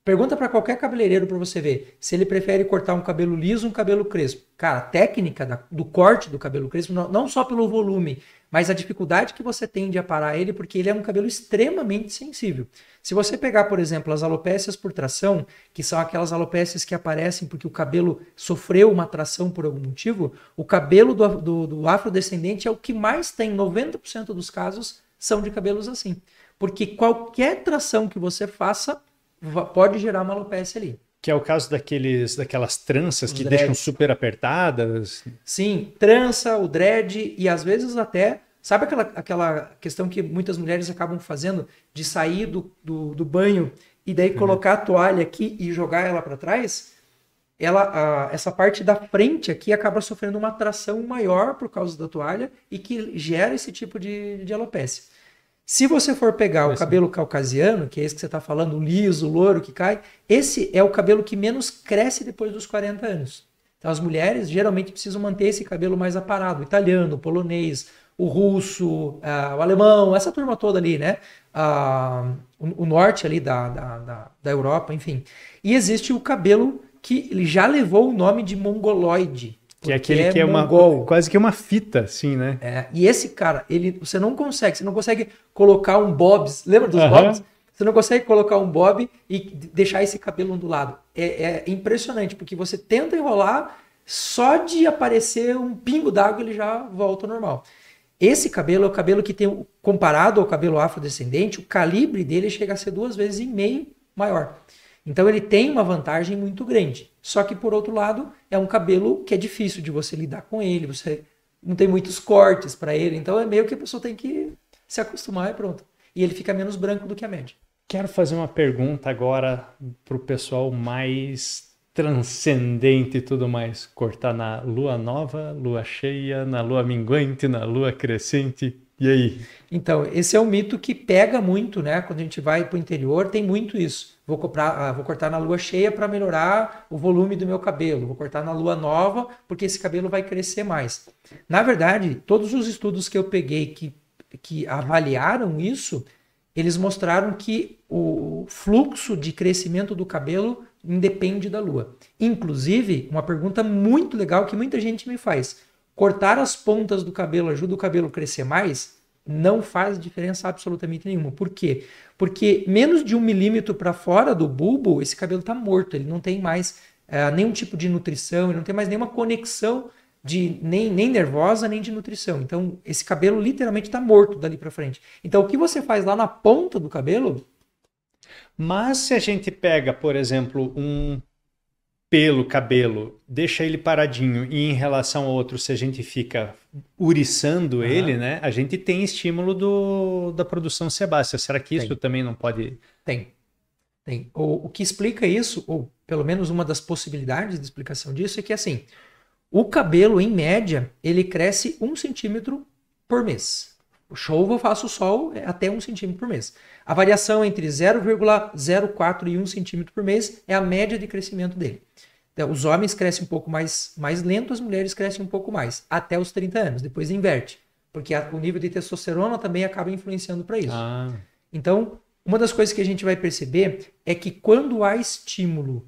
Pergunta para qualquer cabeleireiro para você ver se ele prefere cortar um cabelo liso ou um cabelo crespo. Cara, a técnica da, do corte do cabelo crespo, não, não, só pelo volume, mas a dificuldade que você tem de aparar ele, porque ele é um cabelo extremamente sensível. Se você pegar, por exemplo, as alopécias por tração, que são aquelas alopécias que aparecem porque o cabelo sofreu uma tração por algum motivo, o cabelo do, do, do afrodescendente é o que mais tem, 90% dos casos são de cabelos assim. Porque qualquer tração que você faça, pode gerar uma alopecia ali. Que é o caso daqueles, daquelas tranças Os que dreads. deixam super apertadas. Sim, trança, o dread e às vezes até. Sabe aquela, aquela questão que muitas mulheres acabam fazendo de sair do, do, do banho e daí uhum. colocar a toalha aqui e jogar ela para trás? Ela, a, essa parte da frente aqui acaba sofrendo uma tração maior por causa da toalha e que gera esse tipo de, de alopecia. Se você for pegar o cabelo caucasiano, que é esse que você está falando, o liso, o louro que cai, esse é o cabelo que menos cresce depois dos 40 anos. Então as mulheres geralmente precisam manter esse cabelo mais aparado, o italiano, o polonês, o russo, uh, o alemão, essa turma toda ali, né? Uh, o, o, norte ali da, da, da, da Europa, enfim. E existe o cabelo que já levou o nome de mongoloide, que é aquele é que é uma quase que uma fita, assim, né? É, e esse cara, ele, você não consegue, você não consegue colocar um bobs, lembra dos uhum. bobs? Você não consegue colocar um bob e deixar esse cabelo ondulado. É, é impressionante, porque você tenta enrolar, só de aparecer um pingo d'água ele já volta ao normal. Esse cabelo é o cabelo que tem, comparado ao cabelo afrodescendente, o calibre dele chega a ser duas vezes e meio maior. Então ele tem uma vantagem muito grande. Só que por outro lado, é um cabelo que é difícil de você lidar com ele, você não tem muitos cortes para ele, então é meio que a pessoa tem que se acostumar e pronto. E ele fica menos branco do que a média. Quero fazer uma pergunta agora pro pessoal mais transcendente e tudo mais, cortar na lua nova, lua cheia, na lua minguante, na lua crescente e aí? Então, esse é um mito que pega muito, né? Quando a gente vai para o interior, tem muito isso. Vou, comprar, ah, vou cortar na lua cheia para melhorar o volume do meu cabelo. Vou cortar na lua nova porque esse cabelo vai crescer mais. Na verdade, todos os estudos que eu peguei que, que avaliaram isso, eles mostraram que o fluxo de crescimento do cabelo independe da lua. Inclusive, uma pergunta muito legal que muita gente me faz. Cortar as pontas do cabelo ajuda o cabelo a crescer mais? Não faz diferença absolutamente nenhuma. Por quê? Porque menos de um milímetro para fora do bulbo, esse cabelo está morto, ele não tem mais uh, nenhum tipo de nutrição, ele não tem mais nenhuma conexão de nem, nem nervosa nem de nutrição. Então, esse cabelo literalmente está morto dali para frente. Então, o que você faz lá na ponta do cabelo mas se a gente pega, por exemplo, um pelo cabelo, deixa ele paradinho e em relação ao outro, se a gente fica uriçando uhum. ele, né? A gente tem estímulo do, da produção sebácea. Será que isso também não pode. Tem. Tem. O, o que explica isso, ou pelo menos uma das possibilidades de explicação disso, é que assim, o cabelo, em média, ele cresce um centímetro por mês. Chova, eu faço sol é, até 1 centímetro por mês. A variação entre 0,04 e 1 centímetro por mês é a média de crescimento dele. Então, os homens crescem um pouco mais, mais lento, as mulheres crescem um pouco mais, até os 30 anos, depois inverte. Porque a, o nível de testosterona também acaba influenciando para isso. Ah. Então, uma das coisas que a gente vai perceber é que quando há estímulo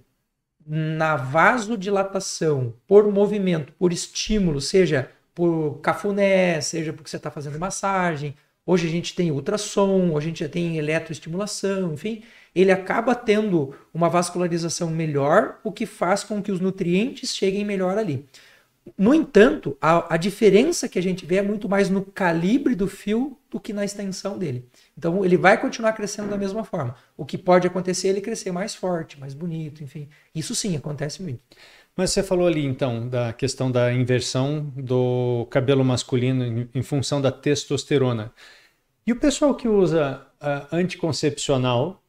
na vasodilatação por movimento, por estímulo, seja por cafuné, seja porque você está fazendo massagem. Hoje a gente tem ultrassom, hoje a gente já tem eletroestimulação, enfim, ele acaba tendo uma vascularização melhor, o que faz com que os nutrientes cheguem melhor ali. No entanto, a, a, diferença que a gente vê é muito mais no calibre do fio do que na extensão dele. Então, ele vai continuar crescendo da mesma forma. O que pode acontecer é ele crescer mais forte, mais bonito, enfim. Isso sim, acontece muito. Mas você falou ali então da questão da inversão do cabelo masculino em, em função da testosterona. E o pessoal que usa anticoncepcional,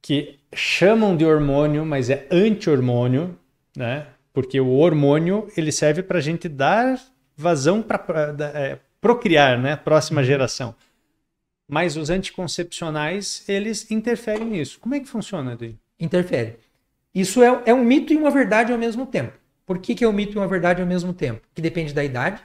que chamam de hormônio, mas é anti-hormônio, né? Porque o hormônio ele serve para a gente dar vazão para é, procriar, né? Próxima uhum. geração. Mas os anticoncepcionais eles interferem nisso. Como é que funciona, Adri? Interfere. Isso é, é um mito e uma verdade ao mesmo tempo. Por que, que é um mito e uma verdade ao mesmo tempo? Que depende da idade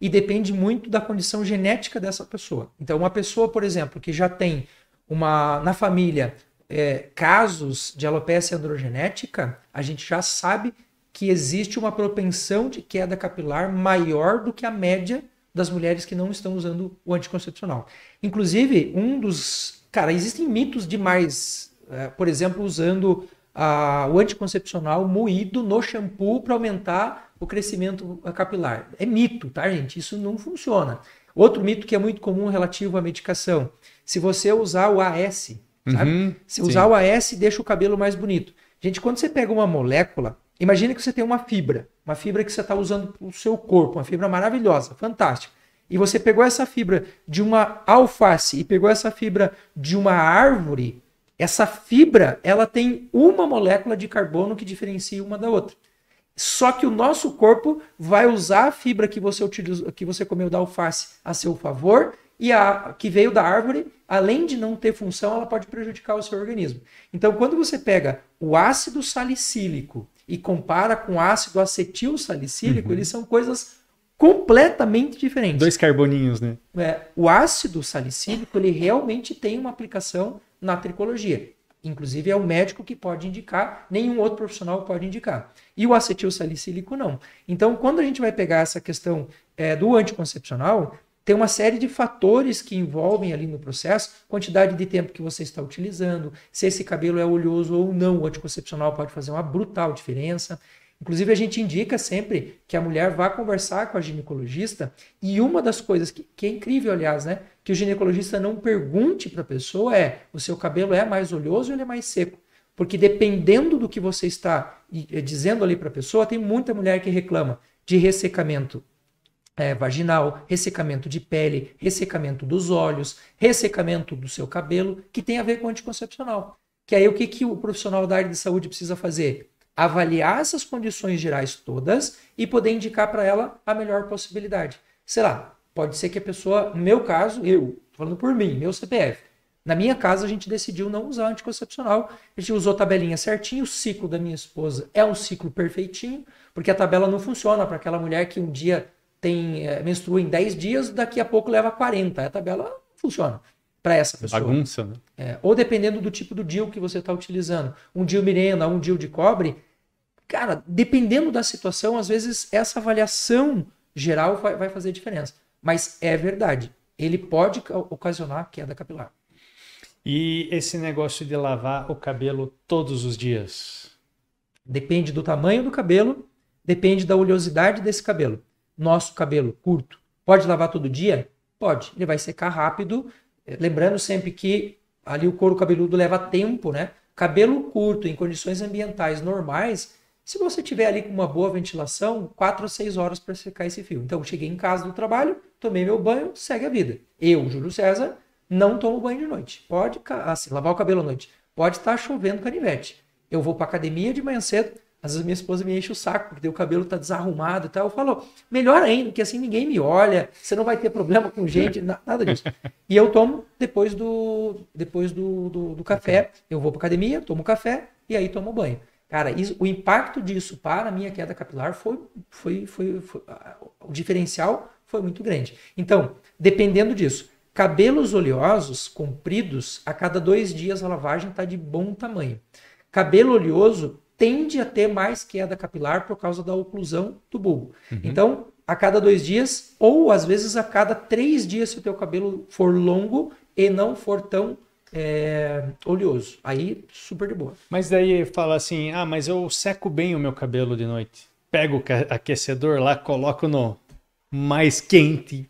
e depende muito da condição genética dessa pessoa. Então, uma pessoa, por exemplo, que já tem uma na família é, casos de alopecia androgenética, a gente já sabe que existe uma propensão de queda capilar maior do que a média das mulheres que não estão usando o anticoncepcional. Inclusive, um dos. Cara, existem mitos demais. É, por exemplo, usando a, o anticoncepcional moído no shampoo para aumentar o crescimento capilar. É mito, tá, gente? Isso não funciona. Outro mito que é muito comum relativo à medicação. Se você usar o AS, sabe? Uhum, Se usar sim. o AS, deixa o cabelo mais bonito. Gente, quando você pega uma molécula, imagine que você tem uma fibra. Uma fibra que você está usando para o seu corpo, uma fibra maravilhosa, fantástica. E você pegou essa fibra de uma alface e pegou essa fibra de uma árvore, essa fibra, ela tem uma molécula de carbono que diferencia uma da outra. Só que o nosso corpo vai usar a fibra que você utilizou, que você comeu da alface a seu favor e a que veio da árvore, além de não ter função, ela pode prejudicar o seu organismo. Então, quando você pega o ácido salicílico e compara com o ácido acetil salicílico, uhum. eles são coisas completamente diferentes. Dois carboninhos, né? É, o ácido salicílico ele realmente tem uma aplicação na tricologia. Inclusive, é o médico que pode indicar, nenhum outro profissional pode indicar. E o acetil salicílico não. Então, quando a gente vai pegar essa questão é, do anticoncepcional, tem uma série de fatores que envolvem ali no processo, quantidade de tempo que você está utilizando, se esse cabelo é oleoso ou não, o anticoncepcional pode fazer uma brutal diferença. Inclusive, a gente indica sempre que a mulher vá conversar com a ginecologista, e uma das coisas que, que é incrível, aliás, né? Que o ginecologista não pergunte para a pessoa é: o seu cabelo é mais oleoso ou ele é mais seco? Porque dependendo do que você está dizendo ali para a pessoa, tem muita mulher que reclama de ressecamento é, vaginal, ressecamento de pele, ressecamento dos olhos, ressecamento do seu cabelo, que tem a ver com anticoncepcional. Que aí o que, que o profissional da área de saúde precisa fazer? avaliar essas condições gerais todas e poder indicar para ela a melhor possibilidade. Sei lá, pode ser que a pessoa, no meu caso, eu, falando por mim, meu CPF, na minha casa a gente decidiu não usar anticoncepcional, a gente usou tabelinha certinho, o ciclo da minha esposa é um ciclo perfeitinho, porque a tabela não funciona para aquela mulher que um dia tem é, menstrua em 10 dias, daqui a pouco leva 40, a tabela funciona para essa pessoa. Bagunça, né? É, ou dependendo do tipo do DIU que você está utilizando. Um DIU Mirena, um DIU de cobre, cara, dependendo da situação, às vezes essa avaliação geral vai, vai fazer diferença. Mas é verdade, ele pode ocasionar queda capilar. E esse negócio de lavar o cabelo todos os dias? Depende do tamanho do cabelo, depende da oleosidade desse cabelo. Nosso cabelo curto, pode lavar todo dia? Pode, ele vai secar rápido. Eh, lembrando sempre que ali o couro cabeludo leva tempo, né? Cabelo curto em condições ambientais normais, se você tiver ali com uma boa ventilação, 4 a 6 horas para secar esse fio. Então, cheguei em casa do trabalho, tomei meu banho, segue a vida. Eu, Júlio César, não tomo banho de noite. Pode, assim, lavar o cabelo à noite. Pode estar chovendo canivete. Eu vou para academia de manhã cedo, às vezes minha esposa me enche o saco, porque o cabelo tá desarrumado e tal. Eu falo, melhor ainda, que assim ninguém me olha, você não vai ter problema com gente, nada disso. E eu tomo depois do depois do, do, do café. Eu vou pra academia, tomo café e aí tomo banho. Cara, isso, o impacto disso para a minha queda capilar foi, foi, foi, foi, O diferencial foi muito grande. Então, dependendo disso, cabelos oleosos compridos, a cada dois dias a lavagem está de bom tamanho. Cabelo oleoso tende a ter mais queda capilar por causa da oclusão do bulbo. Uhum. Então, a cada dois dias, ou às vezes a cada três dias, se o teu cabelo for longo e não for tão é, oleoso. Aí, super de boa. Mas daí fala assim: ah, mas eu seco bem o meu cabelo de noite. Pego o aquecedor lá, coloco no mais quente.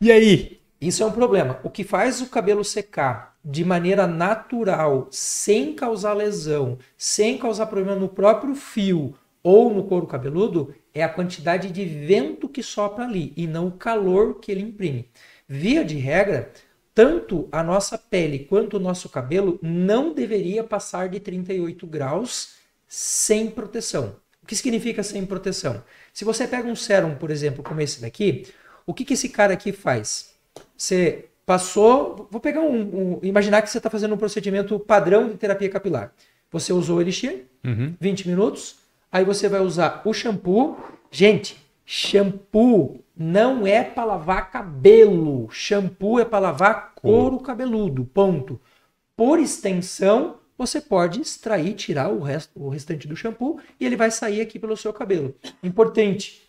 E aí? Isso é um problema. O que faz o cabelo secar de maneira natural, sem causar lesão, sem causar problema no próprio fio ou no couro cabeludo, é a quantidade de vento que sopra ali e não o calor que ele imprime. Via de regra, tanto a nossa pele quanto o nosso cabelo não deveria passar de 38 graus sem proteção. O que significa sem proteção? Se você pega um sérum, por exemplo, como esse daqui, o que, que esse cara aqui faz? Você passou. Vou pegar um. um imaginar que você está fazendo um procedimento padrão de terapia capilar. Você usou o elixir, uhum. 20 minutos. Aí você vai usar o shampoo. Gente, shampoo não é para lavar cabelo. Shampoo é para lavar couro cabeludo. Ponto. Por extensão, você pode extrair, tirar o, resto, o restante do shampoo e ele vai sair aqui pelo seu cabelo. Importante.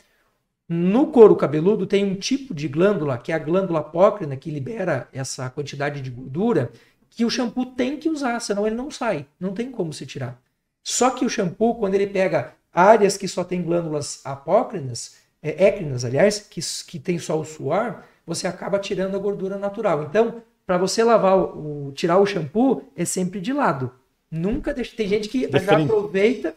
No couro cabeludo tem um tipo de glândula, que é a glândula apócrina, que libera essa quantidade de gordura, que o shampoo tem que usar, senão ele não sai. Não tem como se tirar. Só que o shampoo, quando ele pega áreas que só tem glândulas apócrinas, é, écrinas, aliás, que, que tem só o suor, você acaba tirando a gordura natural. Então, para você lavar o, o, tirar o shampoo, é sempre de lado. Nunca deixa. Tem gente que aproveita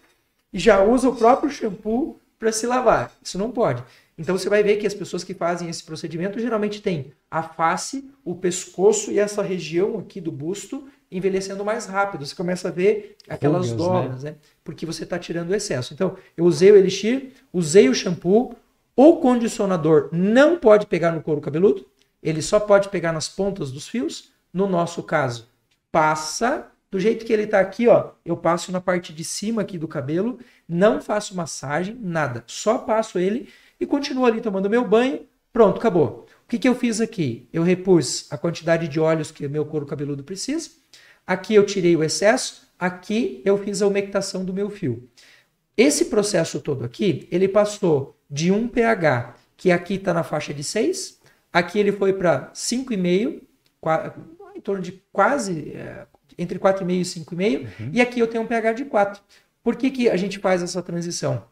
e já usa o próprio shampoo para se lavar. Isso não pode. Então você vai ver que as pessoas que fazem esse procedimento geralmente têm a face, o pescoço e essa região aqui do busto envelhecendo mais rápido. Você começa a ver aquelas dobras, né? né? Porque você está tirando o excesso. Então, eu usei o elixir, usei o shampoo, o condicionador não pode pegar no couro cabeludo, ele só pode pegar nas pontas dos fios. No nosso caso, passa do jeito que ele está aqui, ó. Eu passo na parte de cima aqui do cabelo, não faço massagem, nada. Só passo ele e continuo ali tomando meu banho. Pronto, acabou. O que, que eu fiz aqui? Eu repus a quantidade de óleos que meu couro cabeludo precisa. Aqui eu tirei o excesso. Aqui eu fiz a umectação do meu fio. Esse processo todo aqui, ele passou de um pH, que aqui está na faixa de 6, aqui ele foi para 5,5, em torno de quase é, entre 4,5 e 5,5, uhum. e aqui eu tenho um pH de 4. Por que, que a gente faz essa transição?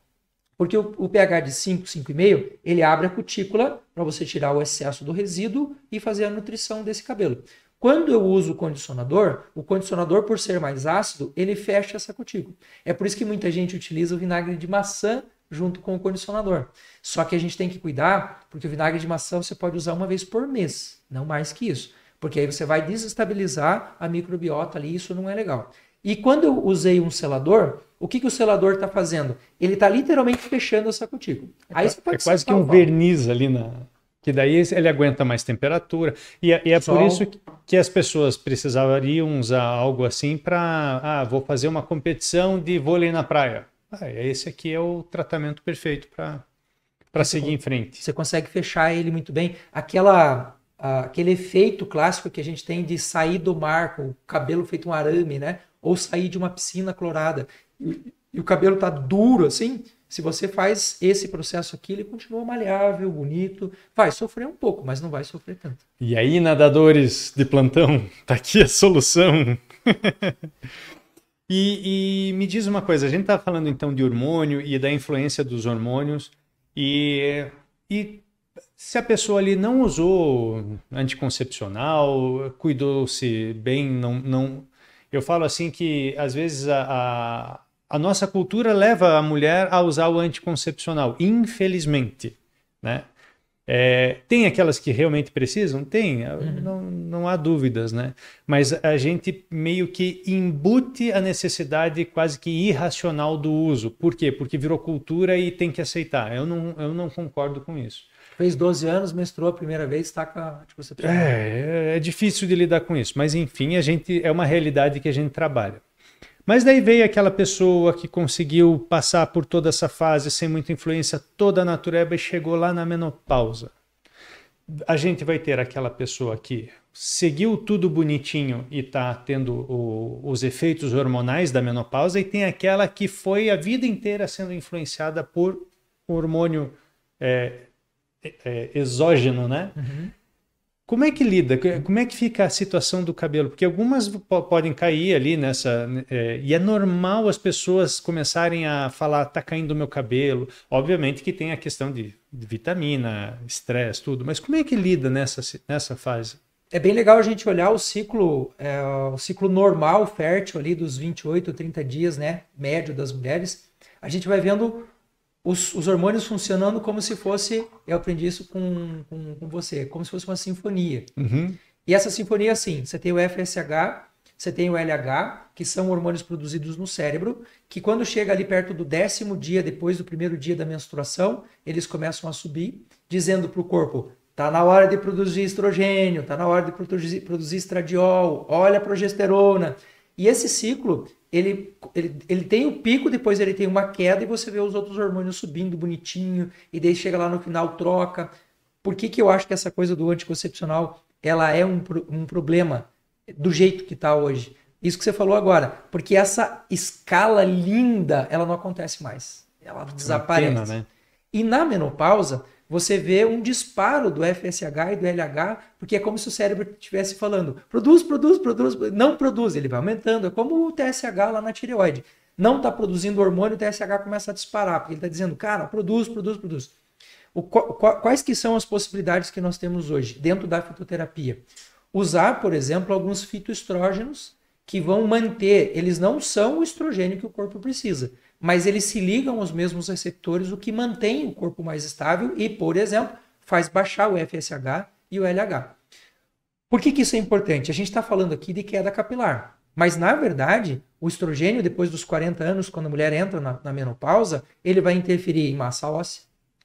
Porque o, o pH de 5, 5,5, ele abre a cutícula para você tirar o excesso do resíduo e fazer a nutrição desse cabelo. Quando eu uso o condicionador, o condicionador, por ser mais ácido, ele fecha essa cutícula. É por isso que muita gente utiliza o vinagre de maçã junto com o condicionador. Só que a gente tem que cuidar, porque o vinagre de maçã você pode usar uma vez por mês, não mais que isso. Porque aí você vai desestabilizar a microbiota ali, isso não é legal. E quando eu usei um selador, o que, que o selador está fazendo? Ele está literalmente fechando essa cutícula. É, aí você pode é quase que um verniz ali na, que daí ele aguenta mais temperatura. E, é, e é por isso que as pessoas precisariam usar algo assim para. Ah, vou fazer uma competição de vôlei na praia ah, é, esse aqui é o tratamento perfeito para seguir em frente. Você consegue fechar ele muito bem. Aquela, aquele efeito clássico que a gente tem de sair do mar com o cabelo feito um arame, né? Ou sair de uma piscina clorada e, e o cabelo tá duro assim. Se você faz esse processo aqui, ele continua maleável, bonito. Vai sofrer um pouco, mas não vai sofrer tanto. E aí, nadadores de plantão, tá aqui a solução. E, e, me diz uma coisa, a gente está falando então de hormônio e da influência dos hormônios e, e se a pessoa ali não usou anticoncepcional, cuidou-se bem, não, não... Eu falo assim que às vezes a, a, a nossa cultura leva a mulher a usar o anticoncepcional, infelizmente, né? É, tem aquelas que realmente precisam? Tem, uhum. não, não há dúvidas, né? Mas a gente meio que embute a necessidade quase que irracional do uso. Por quê? Porque virou cultura e tem que aceitar. Eu não, eu não concordo com isso. Fez 12 anos, menstruou a primeira vez, está com a tipo, é, é, é difícil de lidar com isso, mas enfim, a gente é uma realidade que a gente trabalha. Mas daí veio aquela pessoa que conseguiu passar por toda essa fase sem muita influência toda a natureza e chegou lá na menopausa. A gente vai ter aquela pessoa que seguiu tudo bonitinho e está tendo o, os efeitos hormonais da menopausa e tem aquela que foi a vida inteira sendo influenciada por hormônio é, é, é exógeno, né? Uhum. Como é que lida? Como é que fica a situação do cabelo? Porque algumas podem cair ali nessa. Né, é, e é normal as pessoas começarem a falar: tá caindo o meu cabelo. Obviamente que tem a questão de, de vitamina, estresse, tudo. Mas como é que lida nessa, nessa fase? É bem legal a gente olhar o ciclo, é, o ciclo normal, fértil ali dos 28, 30 dias, né? Médio das mulheres. A gente vai vendo os, os, hormônios funcionando como se fosse, eu aprendi isso com, com, com você, como se fosse uma sinfonia. Uhum. E essa sinfonia, é sim você tem o FSH, você tem o LH, que são hormônios produzidos no cérebro, que quando chega ali perto do décimo dia, depois do primeiro dia da menstruação, eles começam a subir, dizendo para o corpo, Tá na hora de produzir estrogênio, tá na hora de produzir, produzir estradiol, olha a progesterona. E esse ciclo, ele, ele, ele tem o um pico, depois ele tem uma queda e você vê os outros hormônios subindo bonitinho, e daí chega lá no final, troca. Por que, que eu acho que essa coisa do anticoncepcional ela é um, um problema do jeito que está hoje? Isso que você falou agora, porque essa escala linda, ela não acontece mais. Ela é desaparece. Pena, né? E na menopausa, você vê um disparo do FSH e do LH, porque é como se o cérebro estivesse falando: produz, produz, produz, não produz, ele vai aumentando. É como o TSH lá na tireoide. Não está produzindo hormônio, o TSH começa a disparar, porque ele está dizendo, cara, produz, produz, produz. O, quais que são as possibilidades que nós temos hoje dentro da fitoterapia? Usar, por exemplo, alguns fitoestrógenos que vão manter, eles não são o estrogênio que o corpo precisa, mas eles se ligam aos mesmos receptores, o que mantém o corpo mais estável e, por exemplo, faz baixar o FSH e o LH. Por que, que isso é importante? A gente está falando aqui de queda capilar, mas na verdade, o estrogênio, depois dos 40 anos, quando a mulher entra na, na menopausa, ele vai interferir em massa óssea,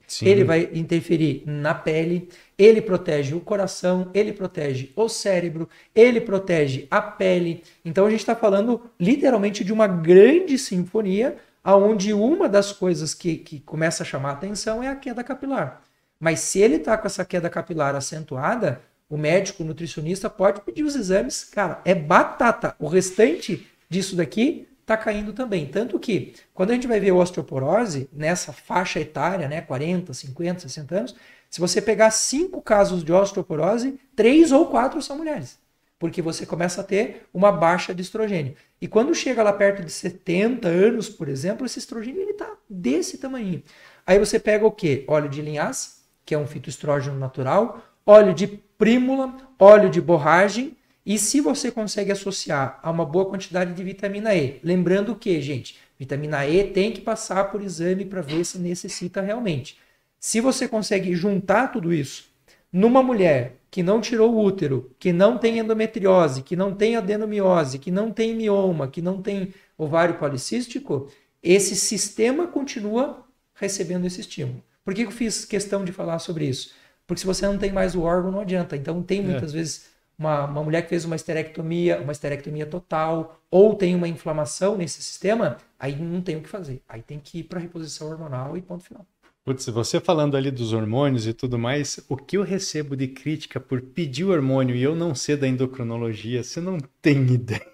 Sim. ele vai interferir na pele, ele protege o coração, ele protege o cérebro, ele protege a pele. Então a gente está falando literalmente de uma grande sinfonia aonde uma das coisas que, que começa a chamar a atenção é a queda capilar. Mas se ele está com essa queda capilar acentuada, o médico, o nutricionista pode pedir os exames, cara, é batata. O restante disso daqui está caindo também. Tanto que, quando a gente vai ver osteoporose, nessa faixa etária, né, 40, 50, 60 anos, se você pegar cinco casos de osteoporose, três ou quatro são mulheres porque você começa a ter uma baixa de estrogênio. E quando chega lá perto de 70 anos, por exemplo, esse estrogênio ele tá desse tamanho. Aí você pega o que? Óleo de linhaça, que é um fitoestrógeno natural, óleo de prímula, óleo de borragem, e se você consegue associar a uma boa quantidade de vitamina E, lembrando que, gente, vitamina E tem que passar por exame para ver se necessita realmente. Se você consegue juntar tudo isso numa mulher que não tirou o útero, que não tem endometriose, que não tem adenomiose, que não tem mioma, que não tem ovário policístico, esse sistema continua recebendo esse estímulo. Por que eu fiz questão de falar sobre isso? Porque se você não tem mais o órgão, não adianta. Então, tem é. muitas é. vezes uma, uma mulher que fez uma esterectomia, uma esterectomia total, ou tem uma inflamação nesse sistema, aí não tem o que fazer. Aí tem que ir para reposição hormonal e ponto final. Putz, você falando ali dos hormônios e tudo mais, o que eu recebo de crítica por pedir hormônio e eu não ser da endocrinologia, você não tem ideia,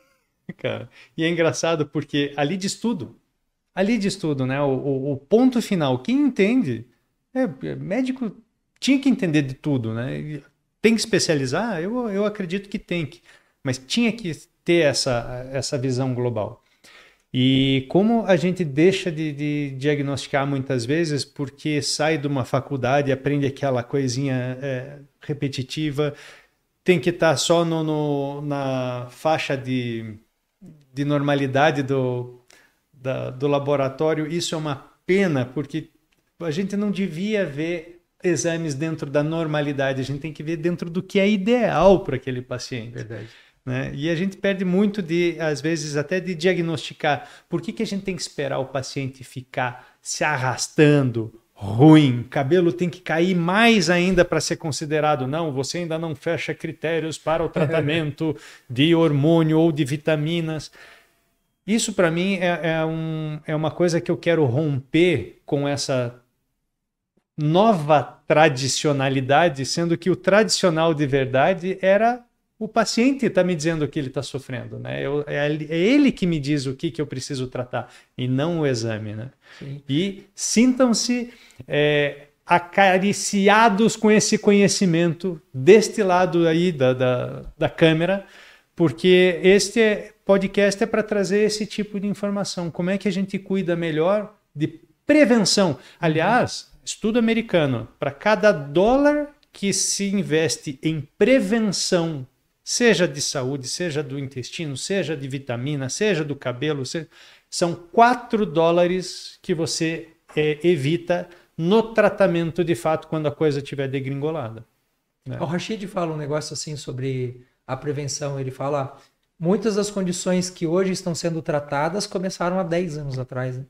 cara. E é engraçado porque ali diz tudo. Ali diz tudo, né? O, o, o ponto final, quem entende, é, é médico tinha que entender de tudo, né? Tem que especializar? Eu, eu acredito que tem que. Mas tinha que ter essa, essa visão global. E como a gente deixa de, de, diagnosticar muitas vezes porque sai de uma faculdade, aprende aquela coisinha é, repetitiva, tem que estar tá só no, no, na faixa de, de normalidade do, da, do laboratório, isso é uma pena, porque a gente não devia ver exames dentro da normalidade, a gente tem que ver dentro do que é ideal para aquele paciente. Verdade. Né? E a gente perde muito de, às vezes, até de diagnosticar. Por que, que a gente tem que esperar o paciente ficar se arrastando, ruim, cabelo tem que cair mais ainda para ser considerado. Não, você ainda não fecha critérios para o tratamento de hormônio ou de vitaminas. Isso para mim é, é, um, é uma coisa que eu quero romper com essa nova tradicionalidade, sendo que o tradicional de verdade era o paciente está me dizendo que ele está sofrendo, né? Eu, é, é, ele que me diz o que, que eu preciso tratar e não o exame, né? Sim. E sintam-se é, acariciados com esse conhecimento deste lado aí da, da, da câmera, porque este é, podcast é para trazer esse tipo de informação. Como é que a gente cuida melhor de prevenção? Aliás, estudo americano, para cada dólar que se investe em prevenção seja de saúde, seja do intestino, seja de vitamina, seja do cabelo, seja... são 4 dólares que você é, evita no tratamento de fato quando a coisa estiver degringolada. Né? O Rashid fala um negócio assim sobre a prevenção. Ele fala: muitas das condições que hoje estão sendo tratadas começaram há 10 anos atrás. Né?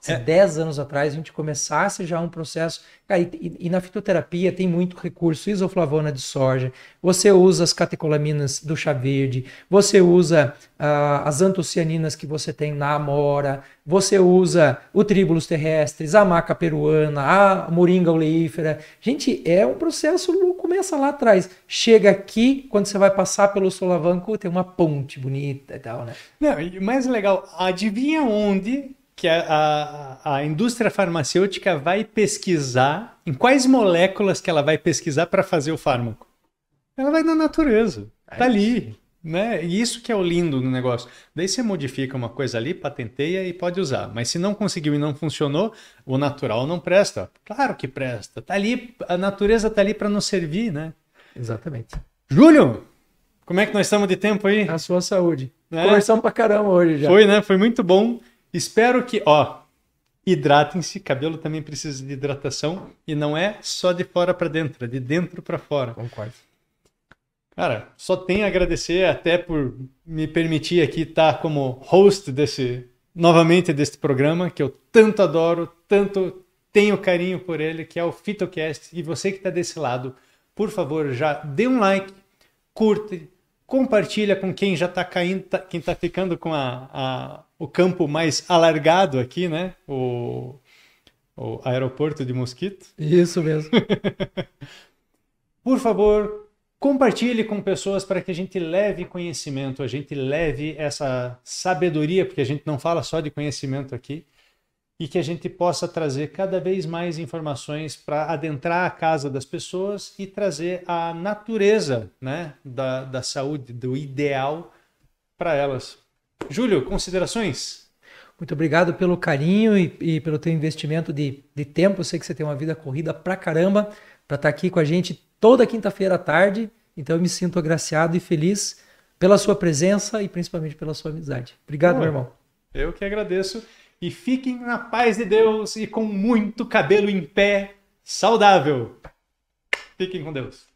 se é. 10 anos atrás a gente começasse já um processo. Cara, e, e, na fitoterapia tem muito recurso, isoflavona de soja, você usa as catecolaminas do chá verde, você usa ah, as antocianinas que você tem na amora, você usa o tríbulos terrestres, a maca peruana, a moringa oleífera. Gente, é um processo, começa lá atrás. Chega aqui, quando você vai passar pelo solavanco, tem uma ponte bonita e tal, né? Não, e mais legal, adivinha onde que a, a, a, indústria farmacêutica vai pesquisar, em quais moléculas que ela vai pesquisar para fazer o fármaco? Ela vai na natureza, tá é tá ali. Né? E isso que é o lindo no negócio. Daí você modifica uma coisa ali, patenteia e pode usar. Mas se não conseguiu e não funcionou, o natural não presta. Claro que presta. Tá ali, a natureza tá ali para nos servir, né? Exatamente. Júlio, como é que nós estamos de tempo aí? A sua saúde. Né? Conversamos pra caramba hoje já. Foi, né? Foi muito bom. Espero que, ó, hidratem-se, cabelo também precisa de hidratação e não é só de fora para dentro, é de dentro para fora. Concordo. Cara, só tenho a agradecer até por me permitir aqui estar como host desse novamente deste programa que eu tanto adoro, tanto tenho carinho por ele, que é o Fitocast. E você que está desse lado, por favor, já dê um like, curte, compartilha com quem já está caindo, tá, quem está ficando com a, a o campo mais alargado aqui, né? O, o aeroporto de Mosquito. Isso mesmo. Por favor, compartilhe com pessoas para que a gente leve conhecimento, a gente leve essa sabedoria, porque a gente não fala só de conhecimento aqui, e que a gente possa trazer cada vez mais informações para adentrar a casa das pessoas e trazer a natureza né, da, da saúde, do ideal para elas. Júlio, considerações? Muito obrigado pelo carinho e, e pelo teu investimento de, de, tempo. Eu sei que você tem uma vida corrida pra caramba para estar tá aqui com a gente toda quinta-feira à tarde. Então eu me sinto agraciado e feliz pela sua presença e principalmente pela sua amizade. Obrigado, meu irmão. Eu que agradeço. E fiquem na paz de Deus e com muito cabelo em pé saudável. Fiquem com Deus.